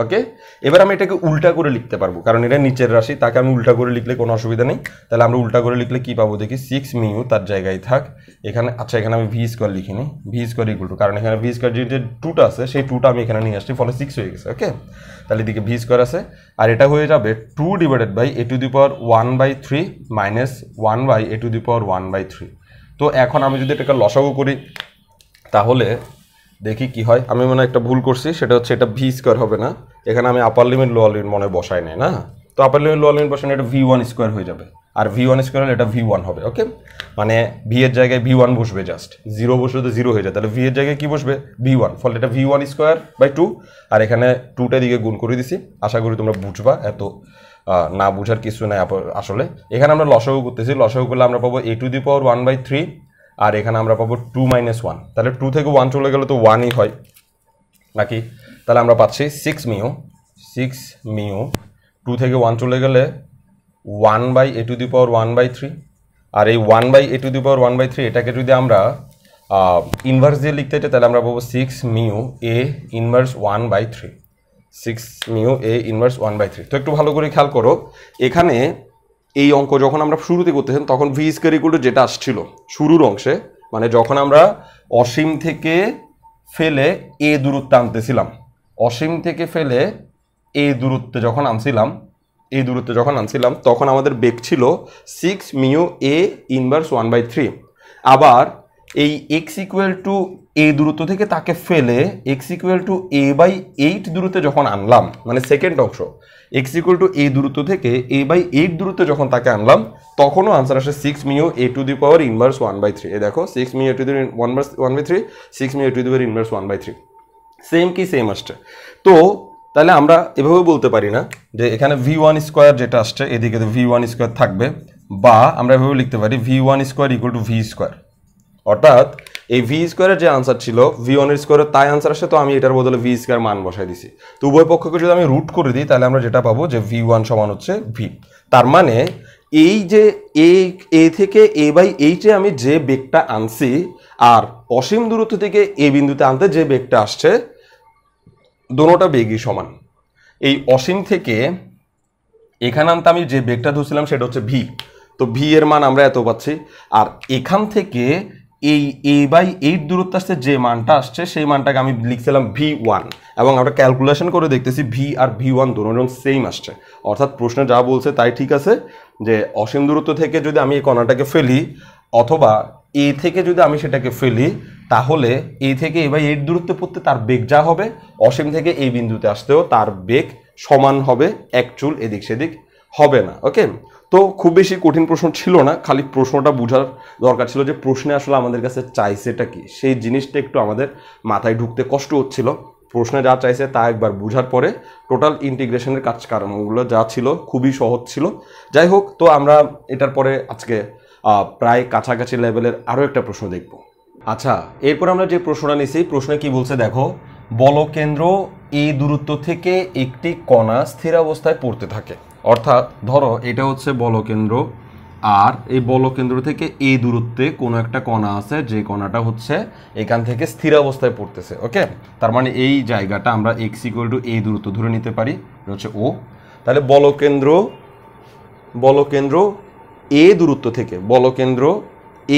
ওকে এবার আমি এটাকে উল্টা করে লিখতে পারবো কারণ এটা নিচের রাশি তাকে আমি উল্টা করে লিখলে কোনো অসুবিধা নেই তাহলে আমরা উল্টা করে লিখলে কী পাবো দেখি সিক্স মিউ তার জায়গায় থাক এখানে আচ্ছা এখানে আমি ভি স্কোয়ার লিখিনি ভি স্কোয়ার ইকুল টু কারণ এখানে ভি স্কোয়ার যে টুটা আছে সেই টুটা আমি এখানে নিয়ে আসছি ফলে সিক্স হয়ে গেছে ওকে তাহলে এদিকে ভি স্কোয়ার আছে আর এটা হয়ে যাবে two divided by a to the power one by three minus one by a to the power one by three তো এখন আমি যদি এটাকে লসাগু করি তাহলে দেখি কি হয় আমি মানে একটা ভুল করছি সেটা হচ্ছে এটা ভি স্কোয়ার হবে না এখানে আমি আপার লিমিট লোয়ার লিমিট মনে বসাই নাই না তো আপার লিমিট লোয়ার লিমিট বসানো এটা ভি ওয়ান স্কোয়ার হয়ে যাবে আর ভি ওয়ান স্কোয়ার হলে এটা ভি ওয়ান হবে ওকে মানে ভি এর জায়গায় ভি ওয়ান বসবে জাস্ট জিরো বসলে তো জিরো হয়ে যায় তাহলে ভি এর জায়গায় কি বসবে ভি ওয়ান ফলে এটা v one square by two আর এখানে টুটা দিকে গুণ করে দিছি আশা করি তোমরা বুঝবা এত না বুঝার কিছু নাই আসলে এখানে আমরা লসাগু করতেছি লসাগু করলে আমরা পাবো a to the power one by three আর এখানে আমরা পাবো টু মাইনাস ওয়ান তাহলে টু থেকে ওয়ান চলে গেলে তো ওয়ানই হয় নাকি তাহলে আমরা পাচ্ছি six mu six mu two থেকে ওয়ান চলে গেলে one by a to the power one by three আর এই one by a to the power one by three এটাকে যদি আমরা ইনভার্স দিয়ে লিখতে চাই তাহলে আমরা পাবো six mu a inverse one by three six mu a inverse one by three তো একটু ভালো করে খেয়াল করো এখানে এই অঙ্ক যখন আমরা শুরুতে করতেছেন তখন ভি স্কোয়ার ইকুয়াল টু যেটা আসছিল শুরুর অংশে মানে যখন আমরা অসীম থেকে ফেলে এ দূরত্ব আনতেছিলাম অসীম থেকে ফেলে এ দূরত্বে যখন আনছিলাম এই দূরত্বে যখন আনছিলাম তখন আমাদের বেগ ছিল six mu a inverse one by three আবার এই এক্স ইকুয়াল টু এ দূরত্ব থেকে তাকে ফেলে x equal to a by eight দূরত্বে যখন আনলাম মানে সেকেন্ড অংশ এক্স ইকুয়াল টু এ দূরত্ব থেকে এ বাই এইট দূরত্বে যখন তাকে আনলাম তখনও আনসার আসে six mu a to the power inverse one by three এ দেখো six mu to the one বার্স one by three six mu to the power inverse one by three same কি সেম আসছে তো তাহলে আমরা এভাবে বলতে পারি না যে এখানে ভি ওয়ান স্কোয়ার যেটা আসছে এদিকে তো ভি ওয়ান স্কোয়ার থাকবে বা আমরা এভাবে লিখতে পারি v one square equal to v square অর্থাৎ এই ভি স্কোয়ারের যে আনসার ছিল ভি ওয়ান স্কোয়ারের তাই আনসার আসে তো আমি এটার বদলে ভি স্কোয়ার মান বসাই দিছি তো উভয় পক্ষকে যদি আমি রুট করে দিই তাহলে আমরা যেটা পাবো যে ভি ওয়ান সমান হচ্ছে ভি তার মানে এই যে এ এ থেকে এ বাই এইটে আমি যে বেগটা আনছি আর অসীম দূরত্ব থেকে এ বিন্দুতে আনতে যে বেগটা আসছে দোনোটা বেগই সমান এই অসীম থেকে এখানে আনতে আমি যে বেগটা ধরছিলাম সেটা হচ্ছে ভি তো ভি এর মান আমরা এত পাচ্ছি আর এখান থেকে এই এ বাই এইট দূরত্ব আসতে যে মানটা আসছে সেই মানটাকে আমি লিখছিলাম ভি ওয়ান এবং আমরা ক্যালকুলেশন করে দেখতেছি ভি আর ভি ওয়ান দুরকম সেম আসছে অর্থাৎ প্রশ্নে যা বলছে তাই ঠিক আছে যে অসীম দূরত্ব থেকে যদি আমি এই কণাটাকে ফেলি অথবা এ থেকে যদি আমি সেটাকে ফেলি তাহলে এ থেকে এ বাই এইট দূরত্বে পড়তে তার বেগ যা হবে অসীম থেকে এই বিন্দুতে আসতেও তার বেগ সমান হবে অ্যাকচুয়াল এদিক সেদিক হবে না ওকে তো খুব বেশি কঠিন প্রশ্ন ছিল না খালি প্রশ্নটা বোঝার দরকার ছিল যে প্রশ্নে আসলে আমাদের কাছে চাইছেটা কি সেই জিনিসটা একটু আমাদের মাথায় ঢুকতে কষ্ট হচ্ছিল প্রশ্নে যা চাইছে তা একবার বোঝার পরে টোটাল ইন্টিগ্রেশনের কাজ কারণগুলো যা ছিল খুবই সহজ ছিল যাই হোক তো আমরা এটার পরে আজকে প্রায় কাছাকাছি লেভেলের আরও একটা প্রশ্ন দেখব আচ্ছা এরপর আমরা যে প্রশ্নটা নিয়েছি প্রশ্নে কি বলছে দেখো বলকেন্দ্র এই দূরত্ব থেকে একটি কণা স্থির অবস্থায় পড়তে থাকে অর্থাৎ ধরো এটা হচ্ছে বলকেন্দ্র আর এই বলকেন্দ্র থেকে এই দূরত্বে কোনো একটা কণা আছে যে কণাটা হচ্ছে এখান থেকে স্থির অবস্থায় পড়তেছে ওকে তার মানে এই জায়গাটা আমরা এক্স ইকুয়াল টু এই দূরত্ব ধরে নিতে পারি হচ্ছে ও তাহলে বলকেন্দ্র বলকেন্দ্র এ দূরত্ব থেকে বলকেন্দ্র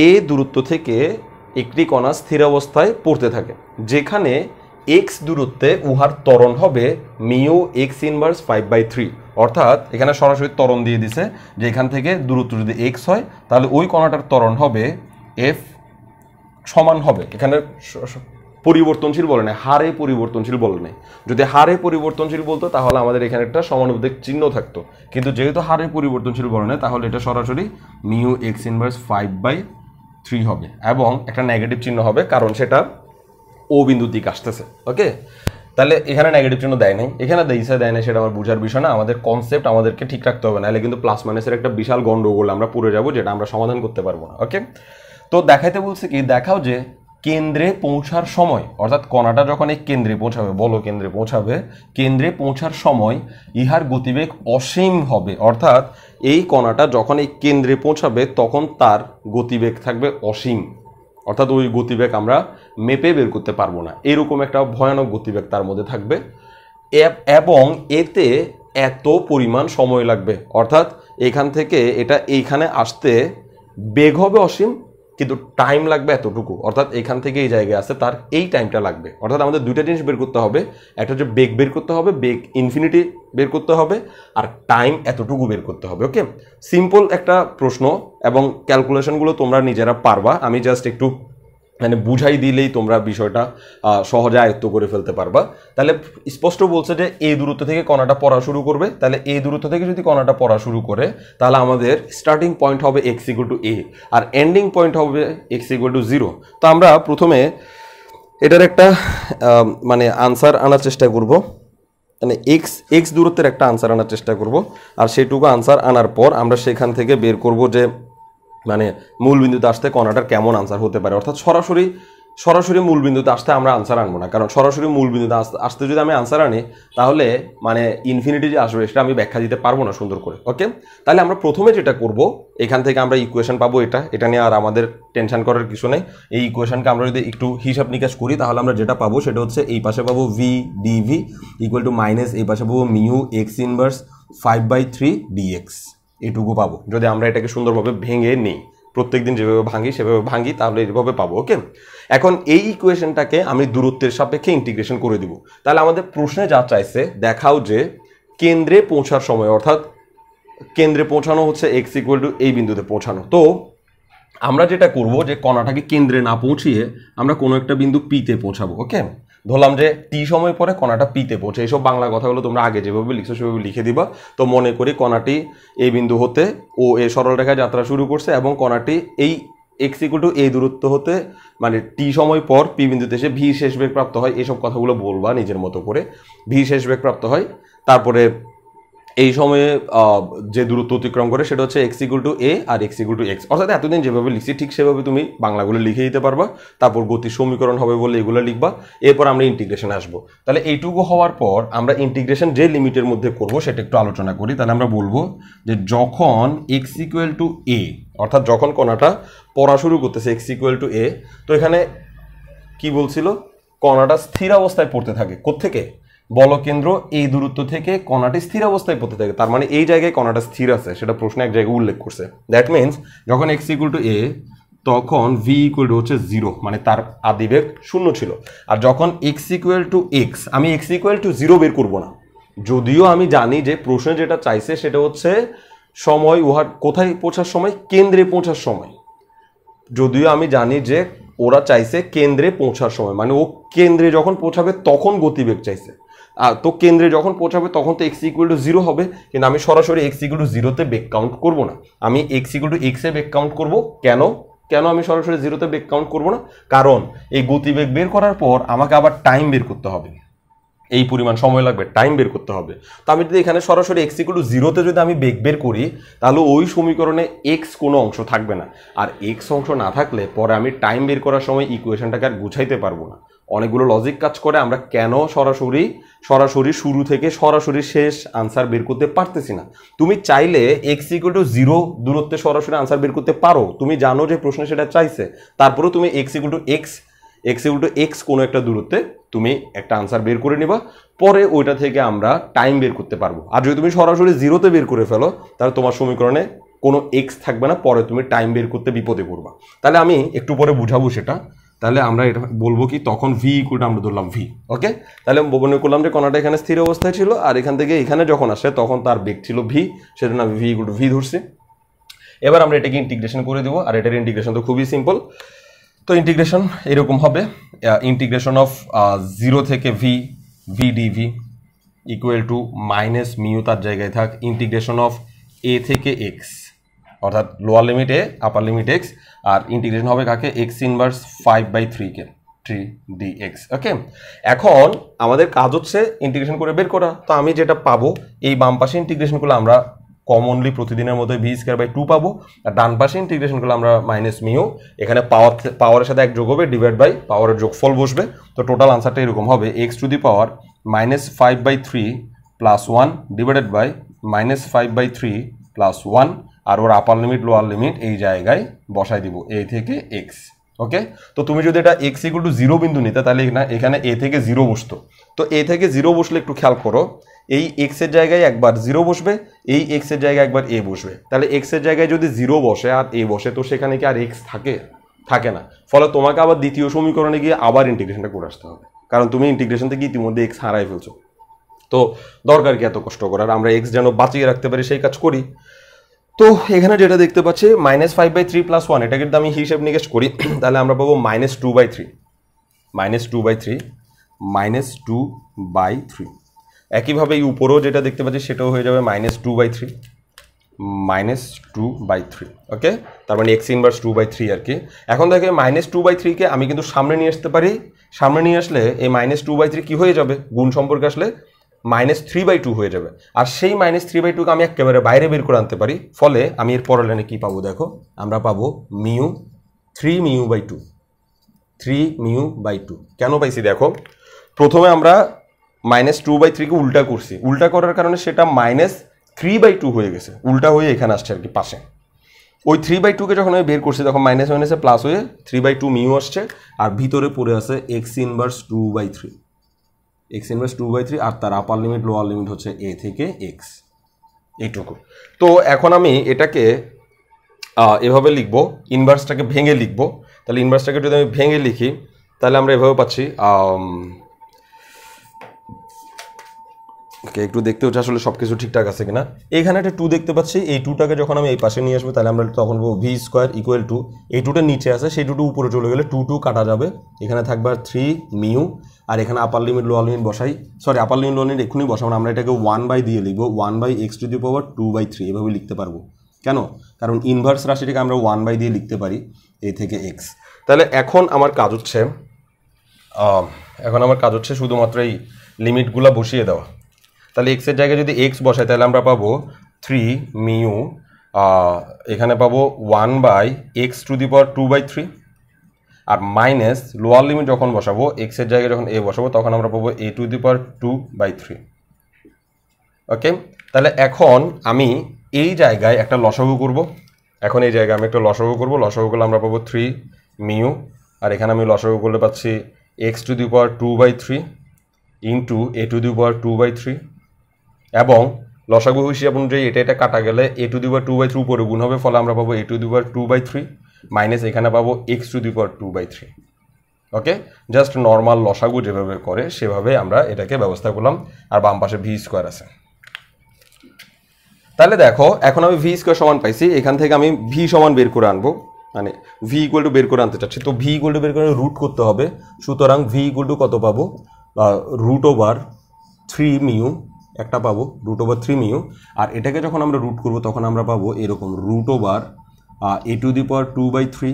এ দূরত্ব থেকে একটি কণা স্থির অবস্থায় পড়তে থাকে যেখানে এক্স দূরত্বে উহার ত্বরণ হবে mu x inverse five by three অর্থাৎ এখানে সরাসরি ত্বরণ দিয়ে দিছে যে এখান থেকে দূরত্ব যদি এক্স হয় তাহলে ওই কণাটার ত্বরণ হবে এফ সমান হবে এখানে পরিবর্তনশীল বলে নেই হারে পরিবর্তনশীল বলে নেই যদি হারে পরিবর্তনশীল বলতো তাহলে আমাদের এখানে একটা সমানুপাতিক চিহ্ন থাকতো কিন্তু যেহেতু হারে পরিবর্তনশীল বলে নেই তাহলে এটা সরাসরি mu x inverse five by three হবে এবং একটা নেগেটিভ চিহ্ন হবে কারণ সেটা ও বিন্দুর দিক আসতেছে ওকে তাহলে এখানে নেগেটিভ চিহ্ন দেয় নাই এখানে সে দেয় নাই সেটা আমার বোঝার বিষয় না আমাদের কনসেপ্ট আমাদেরকে ঠিক রাখতে হবে নাহলে কিন্তু প্লাস মাইনাসের একটা বিশাল গন্ডগোল আমরা পড়ে যাবো যেটা আমরা সমাধান করতে পারবো না ওকে তো দেখাইতে বলছে কি দেখাও যে কেন্দ্রে পৌঁছার সময় অর্থাৎ কণাটা যখন এই কেন্দ্রে পৌঁছাবে বল কেন্দ্রে পৌঁছাবে কেন্দ্রে পৌঁছার সময় ইহার গতিবেগ অসীম হবে অর্থাৎ এই কণাটা যখন এই কেন্দ্রে পৌঁছাবে তখন তার গতিবেগ থাকবে অসীম অর্থাৎ ওই গতিবেগ আমরা মেপে বের করতে পারবো না এরকম একটা ভয়ানক গতিবেগ তার মধ্যে থাকবে এবং এতে এত পরিমাণ সময় লাগবে অর্থাৎ এখান থেকে এটা এইখানে আসতে বেগ হবে অসীম কিন্তু টাইম লাগবে এতটুকু অর্থাৎ এখান থেকে এই জায়গায় আসতে তার এই টাইমটা লাগবে অর্থাৎ আমাদের দুইটা জিনিস বের করতে হবে একটা হচ্ছে বেগ বের করতে হবে বেগ ইনফিনিটি বের করতে হবে আর টাইম এতটুকু বের করতে হবে ওকে সিম্পল একটা প্রশ্ন এবং ক্যালকুলেশনগুলো তোমরা নিজেরা পারবা আমি জাস্ট একটু মানে বুঝাই দিলেই তোমরা বিষয়টা সহজে আয়ত্ত করে ফেলতে পারবা তাহলে স্পষ্ট বলছে যে এই দূরত্ব থেকে কণাটা পড়া শুরু করবে তাহলে এই দূরত্ব থেকে যদি কণাটা পড়া শুরু করে তাহলে আমাদের স্টার্টিং পয়েন্ট হবে এক্স ইকুয়াল টু এ আর এন্ডিং পয়েন্ট হবে এক্স ইকুয়াল টু জিরো তো আমরা প্রথমে এটার একটা মানে আনসার আনার চেষ্টা করব মানে এক্স এক্স দূরত্বের একটা আনসার আনার চেষ্টা করব আর সেটুকু আনসার আনার পর আমরা সেখান থেকে বের করব যে মানে মূলবিন্দুতে আসতে কণাটার কেমন আনসার হতে পারে অর্থাৎ সরাসরি সরাসরি মূলবিন্দুতে আসতে আমরা আনসার আনবো না কারণ সরাসরি মূলবিন্দুতে আসতে যদি আমি আনসার আনি তাহলে মানে ইনফিনিটি যে আসবে সেটা আমি ব্যাখ্যা দিতে পারবো না সুন্দর করে ওকে তাহলে আমরা প্রথমে যেটা করব এখান থেকে আমরা ইকুয়েশন পাবো এটা এটা নিয়ে আর আমাদের টেনশন করার কিছু নেই এই ইকুয়েশনকে আমরা যদি একটু হিসাব নিকাশ করি তাহলে আমরা যেটা পাবো সেটা হচ্ছে এই পাশে পাবো v dv equal to minus এই পাশে পাবো mu x inverse five by three dx এটুকু পাবো যদি আমরা এটাকে সুন্দরভাবে ভেঙে নিই প্রত্যেক দিন যেভাবে ভাঙি সেভাবে ভাঙি তাহলে এইভাবে পাবো ওকে এখন এই ইকুয়েশনটাকে আমি দূরত্বের সাপেক্ষে ইন্টিগ্রেশন করে দিব তাহলে আমাদের প্রশ্নে যা চাইছে দেখাও যে কেন্দ্রে পৌঁছার সময় অর্থাৎ কেন্দ্রে পৌঁছানো হচ্ছে এক্স ইকুয়াল টু এই বিন্দুতে পৌঁছানো তো আমরা যেটা করব যে কণাটাকে কেন্দ্রে না পৌঁছিয়ে আমরা কোনো একটা বিন্দু পিতে পৌঁছাবো ওকে ধরলাম যে টি সময় পরে কণাটা পিতে পড়ছে এইসব বাংলা কথাগুলো তোমরা আগে যেভাবে লিখছো সেভাবে লিখে দিবা তো মনে করি কণাটি এই বিন্দু হতে ও এ সরলরেখায় যাত্রা শুরু করছে এবং কণাটি এই এক্স ইকুয়াল টু এই দূরত্ব হতে মানে টি সময় পর পি বিন্দুতে এসে ভি শেষ বেগ প্রাপ্ত হয় এসব কথাগুলো বলবা নিজের মতো করে ভি শেষ বেগ প্রাপ্ত হয় তারপরে এই সময়ে যে দূরত্ব অতিক্রম করে সেটা হচ্ছে এক্স ইকুল টু এ আর এক্স ইকুল টু এক্স অর্থাৎ এতদিন যেভাবে লিখছি ঠিক সেভাবে তুমি বাংলাগুলো লিখে দিতে পারবা তারপর গতি সমীকরণ হবে বলে এগুলো লিখবা এরপর আমরা ইন্টিগ্রেশন আসবো তাহলে এইটুকু হওয়ার পর আমরা ইন্টিগ্রেশন যে লিমিটের মধ্যে করব সেটা একটু আলোচনা করি তাহলে আমরা বলবো যে যখন এক্স ইকুয়াল টু এ অর্থাৎ যখন কণাটা পড়া শুরু করতেছে এক্স ইকুয়াল টু এ তো এখানে কি বলছিল কণাটা স্থির অবস্থায় পড়তে থাকে কোথেকে বলকেন্দ্র এই দূরত্ব থেকে কণাটি স্থির অবস্থায় পড়তে থাকে তার মানে এই জায়গায় কণাটা স্থির আছে সেটা প্রশ্ন এক জায়গায় উল্লেখ করছে দ্যাট মিনস যখন এক্স ইকুয়াল টু এ তখন ভি ইকুয়াল টু হচ্ছে জিরো মানে তার আদিবেগ শূন্য ছিল আর যখন এক্স ইকুয়াল টু এক্স আমি এক্স ইকুয়াল টু জিরো বের করবো না যদিও আমি জানি যে প্রশ্নে যেটা চাইছে সেটা হচ্ছে সময় উহার কোথায় পৌঁছার সময় কেন্দ্রে পৌঁছার সময় যদিও আমি জানি যে ওরা চাইছে কেন্দ্রে পৌঁছার সময় মানে ও কেন্দ্রে যখন পৌঁছাবে তখন গতিবেগ চাইছে তো কেন্দ্রে যখন পৌঁছাবে তখন তো এক্স ইকুয়াল টু জিরো হবে কিন্তু আমি সরাসরি এক্স ইকুয়াল টু জিরোতে বেক কাউন্ট করবো না আমি এক্স ইকুয়াল টু এক্সে বেক কাউন্ট করবো কেন কেন আমি সরাসরি জিরোতে বেক কাউন্ট করবো না কারণ এই গতিবেগ বের করার পর আমাকে আবার টাইম বের করতে হবে এই পরিমাণ সময় লাগবে টাইম বের করতে হবে তো আমি যদি এখানে সরাসরি এক্স ইকুয়াল টু জিরোতে যদি আমি বেগ বের করি তাহলে ওই সমীকরণে এক্স কোনো অংশ থাকবে না আর এক্স অংশ না থাকলে পরে আমি টাইম বের করার সময় ইকুয়েশনটাকে আর গুছাইতে পারবো না অনেকগুলো লজিক কাজ করে আমরা কেন সরাসরি সরাসরি শুরু থেকে সরাসরি শেষ আনসার বের করতে পারতেছি না তুমি চাইলে এক্স টু জিরো দূরত্বে সরাসরি আনসার বের করতে পারো তুমি জানো যে প্রশ্নে সেটা চাইছে তারপরেও তুমি x to x x to x কোনো একটা দূরত্বে তুমি একটা আনসার বের করে নিবা পরে ওইটা থেকে আমরা টাইম বের করতে পারবো আর যদি তুমি সরাসরি জিরোতে বের করে ফেলো তাহলে তোমার সমীকরণে কোনো এক্স থাকবে না পরে তুমি টাইম বের করতে বিপদে পড়বা তাহলে আমি একটু পরে বুঝাবো সেটা তাহলে আমরা এটা বলবো কি তখন ভি ইকুয়াল আমরা ধরলাম ভি ওকে তাহলে মনে করলাম যে কণাটা এখানে স্থির অবস্থায় ছিল আর এখান থেকে এখানে যখন আসে তখন তার বেগ ছিল ভি সেজন্য আমি ভি ইকুয়াল ভি ধরছি এবার আমরা এটাকে ইন্টিগ্রেশন করে দেবো আর এটার ইন্টিগ্রেশন তো খুবই সিম্পল তো ইন্টিগ্রেশন এরকম হবে ইন্টিগ্রেশন অফ জিরো থেকে v v dv equal to minus mu তার জায়গায় থাক ইন্টিগ্রেশন অফ এ থেকে এক্স অর্থাৎ lower limit a upper limit x আর ইন্টিগ্রেশন হবে কাকে এক্স ইনভার্স ফাইভ বাই থ্রিকে থ্রি ডি এক্স ওকে এখন আমাদের কাজ হচ্ছে ইন্টিগ্রেশন করে বের করা তো আমি যেটা পাবো এই বাম পাশে ইন্টিগ্রেশনগুলো আমরা কমনলি প্রতিদিনের মতো ভি স্কোয়ার বাই টু পাবো আর ডান পাশে ইন্টিগ্রেশনগুলো আমরা মাইনাস মিও এখানে পাওয়ার পাওয়ারের সাথে এক যোগ হবে ডিভাইড বাই পাওয়ারের যোগফল বসবে তো টোটাল আনসারটা এরকম হবে x to the power minus five by three plus one divided by minus five by three plus one আর ওর আপার লিমিট লোয়ার লিমিট এই জায়গায় বসাই দিব এ থেকে এক্স ওকে তো তুমি যদি এটা এক্স ইকুল টু জিরো বিন্দু নিতে তাহলে না এখানে এ থেকে জিরো বসতো তো এ থেকে জিরো বসলে একটু খেয়াল করো এই এক্সের জায়গায় একবার জিরো বসবে এই এক্সের জায়গায় একবার এ বসবে তাহলে এক্সের জায়গায় যদি জিরো বসে আর এ বসে তো সেখানে কি আর এক্স থাকে থাকে না ফলে তোমাকে আবার দ্বিতীয় সমীকরণে গিয়ে আবার ইন্টিগ্রেশনটা করে আসতে হবে কারণ তুমি ইন্টিগ্রেশন থেকে ইতিমধ্যে এক্স হারাই ফেলছো তো দরকার কি এত কষ্ট করার আমরা এক্স যেন বাঁচিয়ে রাখতে পারি সেই কাজ করি তো এখানে যেটা দেখতে পাচ্ছি minus five by three plus one এটাকে যদি আমি হিসেব নিকেশ করি তাহলে আমরা পাবো minus two by three minus two by three minus two by three একইভাবে এই উপরেও যেটা দেখতে পাচ্ছি সেটাও হয়ে যাবে minus two by three minus two by three okay তার মানে x inverse two by three আর কি এখন দেখে মাইনাস টু বাই থ্রিকে আমি কিন্তু সামনে নিয়ে আসতে পারি সামনে নিয়ে আসলে এই মাইনাস টু বাই থ্রি কী হয়ে যাবে গুণ সম্পর্কে আসলে মাইনাস থ্রি বাই টু হয়ে যাবে আর সেই মাইনাস থ্রি বাই টুকে আমি একেবারে বাইরে বের করে আনতে পারি ফলে আমি এর পরের লাইনে কী পাবো দেখো আমরা পাবো mu three mu by two three mu by two কেন পাইছি দেখো প্রথমে আমরা মাইনাস টু বাই থ্রিকে উল্টা করছি উল্টা করার কারণে সেটা মাইনাস থ্রি বাই টু হয়ে গেছে উল্টা হয়ে এখানে আসছে আর কি পাশে ওই থ্রি বাই টুকে যখন আমি বের করছি তখন মাইনাস মাইনাসে প্লাস হয়ে থ্রি বাই টু মিউ আসছে আর ভিতরে পড়ে আছে x inverse two by three x inverse two by three আর তার আপার লিমিট লোয়ার লিমিট হচ্ছে এ থেকে এক্স এইটুকু তো এখন আমি এটাকে এভাবে লিখব ইনভার্সটাকে ভেঙে লিখব তাহলে ইনভার্সটাকে যদি আমি ভেঙে লিখি তাহলে আমরা এভাবে পাচ্ছি ওকে একটু দেখতে হচ্ছে আসলে সব কিছু ঠিকঠাক আছে কিনা এখানে একটা টু দেখতে পাচ্ছি এই টুটাকে যখন আমি এই পাশে নিয়ে আসবো তাহলে আমরা তখন বলবো ভি স্কোয়ার ইকুয়াল টু এই টুটা নিচে আছে সেই টুটু উপরে চলে গেলে টু টু কাটা যাবে এখানে থাকবে থ্রি মিউ আর এখানে আপার লিমিট লোয়ার লিমিট বসাই sorry upper limit lower limit এক্ষুনি বসাবো আমরা এটাকে ওয়ান বাই দিয়ে লিখবো one by x to the power two by three এভাবে লিখতে পারবো কেন কারণ ইনভার্স রাশিটাকে আমরা ওয়ান বাই দিয়ে লিখতে পারি এ থেকে এক্স তাহলে এখন আমার কাজ হচ্ছে এখন আমার কাজ হচ্ছে শুধুমাত্র এই লিমিটগুলো বসিয়ে দেওয়া তাহলে এক্সের জায়গায় যদি এক্স বসাই তাহলে আমরা পাবো থ্রি মিউ এখানে পাবো one by x to the power two by three আর মাইনাস লোয়ার লিমিট যখন বসাবো এক্সের জায়গায় যখন এ বসাবো তখন আমরা পাবো a to the power two by three okay তাহলে এখন আমি এই জায়গায় একটা লসাগু করব এখন এই জায়গায় আমি একটা লসাগু করব লসাগু করলে আমরা পাবো থ্রি মিউ আর এখানে আমি লসাগু করলে পাচ্ছি x to the power two by three into a to the power two by three এবং লসাগু হিসাব অনুযায়ী এটা এটা কাটা গেলে a to the power two by three উপরে গুণ হবে ফলে আমরা পাবো a to the power two by three minus এখানে পাবো x to the power two by three okay just normal লসাগু যেভাবে করে সেভাবে আমরা এটাকে ব্যবস্থা করলাম আর বাম পাশে ভি স্কোয়ার আছে তাহলে দেখো এখন আমি ভি স্কোয়ার সমান পাইছি এখান থেকে আমি ভি সমান বের করে আনবো মানে ভি ইকুয়াল টু বের করে আনতে চাচ্ছি তো ভি ইকুয়াল টু বের করে রুট করতে হবে সুতরাং ভি ইকুয়াল টু কত পাবো রুট ওভার থ্রি মিউ একটা পাবো রুট ওভার থ্রি মিউ আর এটাকে যখন আমরা রুট করব তখন আমরা পাবো এরকম root over a to the power two by three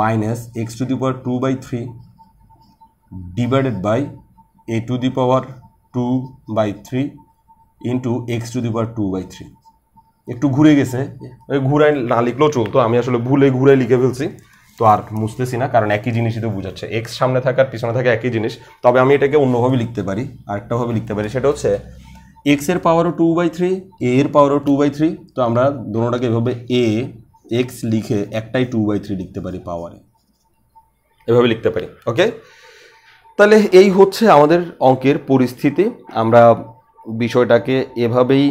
minus x to the power two by three divided by a to the power two by three into x to the power two by three একটু ঘুরে গেছে ঘুরায় না লিখলেও চলতো আমি আসলে ভুলে ঘুরে লিখে ফেলছি তো আর বুঝতেছি না কারণ একই জিনিসই তো বুঝাচ্ছে এক্স সামনে থাকে আর পিছনে থাকে একই জিনিস তবে আমি এটাকে অন্যভাবে লিখতে পারি আরেকটাভাবে লিখতে পারি সেটা হচ্ছে এক্সের পাওয়ারও টু বাই থ্রি এ এর পাওয়ারও টু বাই থ্রি তো আমরা দুটোটাকে এভাবে এ এক্স লিখে একটাই টু বাই থ্রি লিখতে পারি পাওয়ারে এভাবে লিখতে পারি ওকে তাহলে এই হচ্ছে আমাদের অঙ্কের পরিস্থিতি আমরা বিষয়টাকে এভাবেই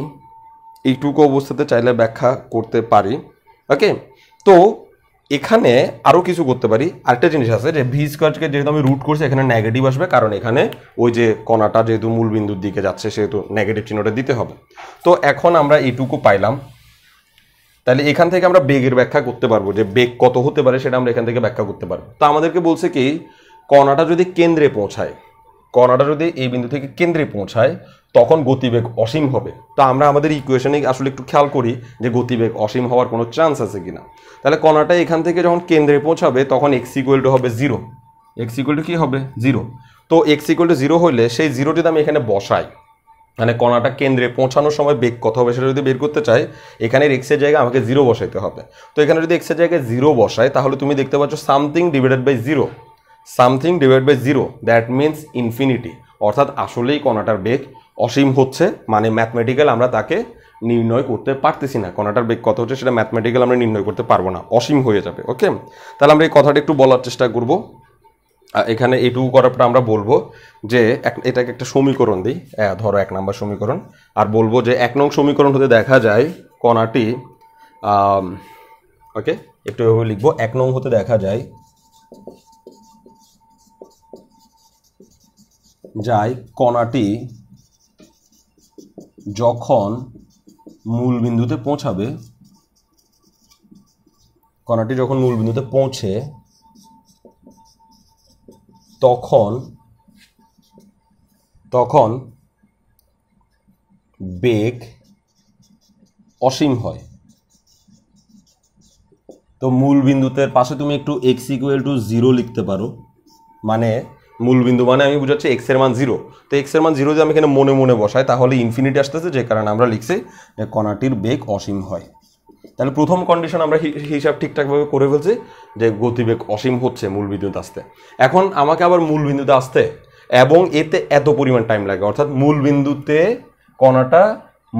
এইটুকু অবস্থাতে চাইলে ব্যাখ্যা করতে পারি ওকে তো এখানে আরও কিছু করতে পারি আরেকটা জিনিস আছে যে ভি স্কোয়ারকে যেহেতু আমি রুট করছি এখানে নেগেটিভ আসবে কারণ এখানে ওই যে কণাটা যেহেতু মূল বিন্দুর দিকে যাচ্ছে সেহেতু নেগেটিভ চিহ্নটা দিতে হবে তো এখন আমরা এটুকু পাইলাম তাহলে এখান থেকে আমরা বেগের ব্যাখ্যা করতে পারবো যে বেগ কত হতে পারে সেটা আমরা এখান থেকে ব্যাখ্যা করতে পারবো তো আমাদেরকে বলছে কি কণাটা যদি কেন্দ্রে পৌঁছায় কণাটা যদি এই বিন্দু থেকে কেন্দ্রে পৌঁছায় তখন গতিবেগ অসীম হবে তো আমরা আমাদের ইকুয়েশনে আসলে একটু খেয়াল করি যে গতিবেগ অসীম হওয়ার কোনো চান্স আছে কিনা তাহলে কণাটা এখান থেকে যখন কেন্দ্রে পৌঁছাবে তখন এক্স ইকুয়াল হবে জিরো এক্স ইকুয়াল কী হবে জিরো তো এক্স ইকুয়াল জিরো হলে সেই জিরোটি আমি এখানে বসাই মানে কণাটা কেন্দ্রে পৌঁছানোর সময় বেগ কত হবে সেটা যদি বের করতে চাই এখানে এক্সের জায়গায় আমাকে জিরো বসাইতে হবে তো এখানে যদি এক্সের জায়গায় জিরো বসায় তাহলে তুমি দেখতে পাচ্ছ something divided by zero something divide by zero that means infinity অর্থাৎ আসলেই কণাটার বেগ অসীম হচ্ছে মানে ম্যাথমেটিক্যাল আমরা তাকে নির্ণয় করতে পারতেছি না কণাটার বেগ কত হচ্ছে সেটা ম্যাথমেটিক্যাল আমরা নির্ণয় করতে পারবো না অসীম হয়ে যাবে ওকে তাহলে আমরা এই কথাটা একটু বলার চেষ্টা করব এখানে এটুকু করার পর আমরা বলবো যে এক এটাকে একটা সমীকরণ দিই ধরো এক নাম্বার সমীকরণ আর বলবো যে এক নং সমীকরণ হতে দেখা যায় কণাটি ওকে একটু এভাবে লিখবো এক নং হতে দেখা যায় যায় কণাটি যখন মূল বিন্দুতে পৌঁছাবে কণাটি যখন মূল বিন্দুতে পৌঁছে তখন তখন বেগ অসীম হয় তো মূল বিন্দুতে পাশে তুমি একটু এক্স ইকুয়াল টু জিরো লিখতে পারো মানে মূলবিন্দু মানে আমি বুঝাচ্ছি এক্স এর মান জিরো তো এক্স এর মান জিরো যদি আমি এখানে মনে মনে বসাই তাহলে ইনফিনিটি আসতেছে যে কারণে আমরা লিখছি যে কণাটির বেগ অসীম হয় তাহলে প্রথম কন্ডিশন আমরা হিসাব ঠিকঠাকভাবে করে ফেলছি যে গতিবেগ অসীম হচ্ছে মূল বিন্দুতে আসতে এখন আমাকে আবার মূল বিন্দুতে আসতে এবং এতে এত পরিমাণ টাইম লাগে অর্থাৎ মূল বিন্দুতে কণাটা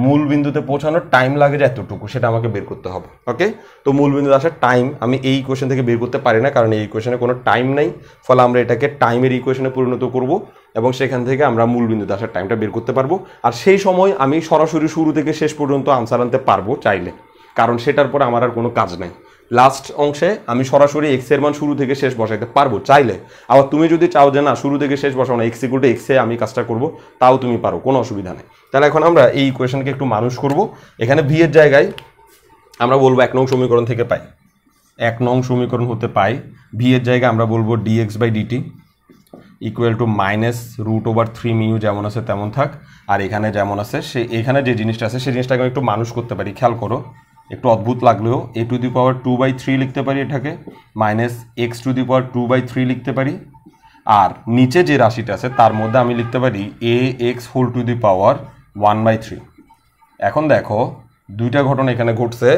মূল বিন্দুতে পৌঁছানোর টাইম লাগে যে এতটুকু সেটা আমাকে বের করতে হবে ওকে তো মূল বিন্দুতে আসার টাইম আমি এই ইকুয়েশন থেকে বের করতে পারি না কারণ এই ইকুয়েশনে কোনো টাইম নেই ফলে আমরা এটাকে টাইমের ইকুয়েশনে পরিণত করব এবং সেখান থেকে আমরা মূল বিন্দুতে আসার টাইমটা বের করতে পারবো আর সেই সময় আমি সরাসরি শুরু থেকে শেষ পর্যন্ত আনসার আনতে পারবো চাইলে কারণ সেটার পরে আমার আর কোনো কাজ নাই লাস্ট অংশে আমি সরাসরি এক্স এর মান শুরু থেকে শেষ বসাতে পারবো চাইলে আবার তুমি যদি চাও যে না শুরু থেকে শেষ বসাও না এক্স ইকুয়াল টু এক্সে আমি কাজটা করব তাও তুমি পারো কোনো অসুবিধা নেই তাহলে এখন আমরা এই ইকুয়েশনকে একটু মানুষ করব এখানে ভি এর জায়গায় আমরা বলবো এক নং সমীকরণ থেকে পাই এক নং সমীকরণ হতে পাই ভি এর জায়গায় আমরা বলবো dx by dt equal to minus root over three mu যেমন আছে তেমন থাক আর এখানে যেমন আছে সে এখানে যে জিনিসটা আছে সেই জিনিসটাকে আমি একটু মানুষ করতে পারি খেয়াল করো একটু অদ্ভুত লাগলেও a to the power two by three লিখতে পারি এটাকে minus x to the power two by three লিখতে পারি আর নিচে যে রাশিটা আছে তার মধ্যে আমি লিখতে পারি a x whole to the power one by three এখন দেখো দুইটা ঘটনা এখানে ঘটছে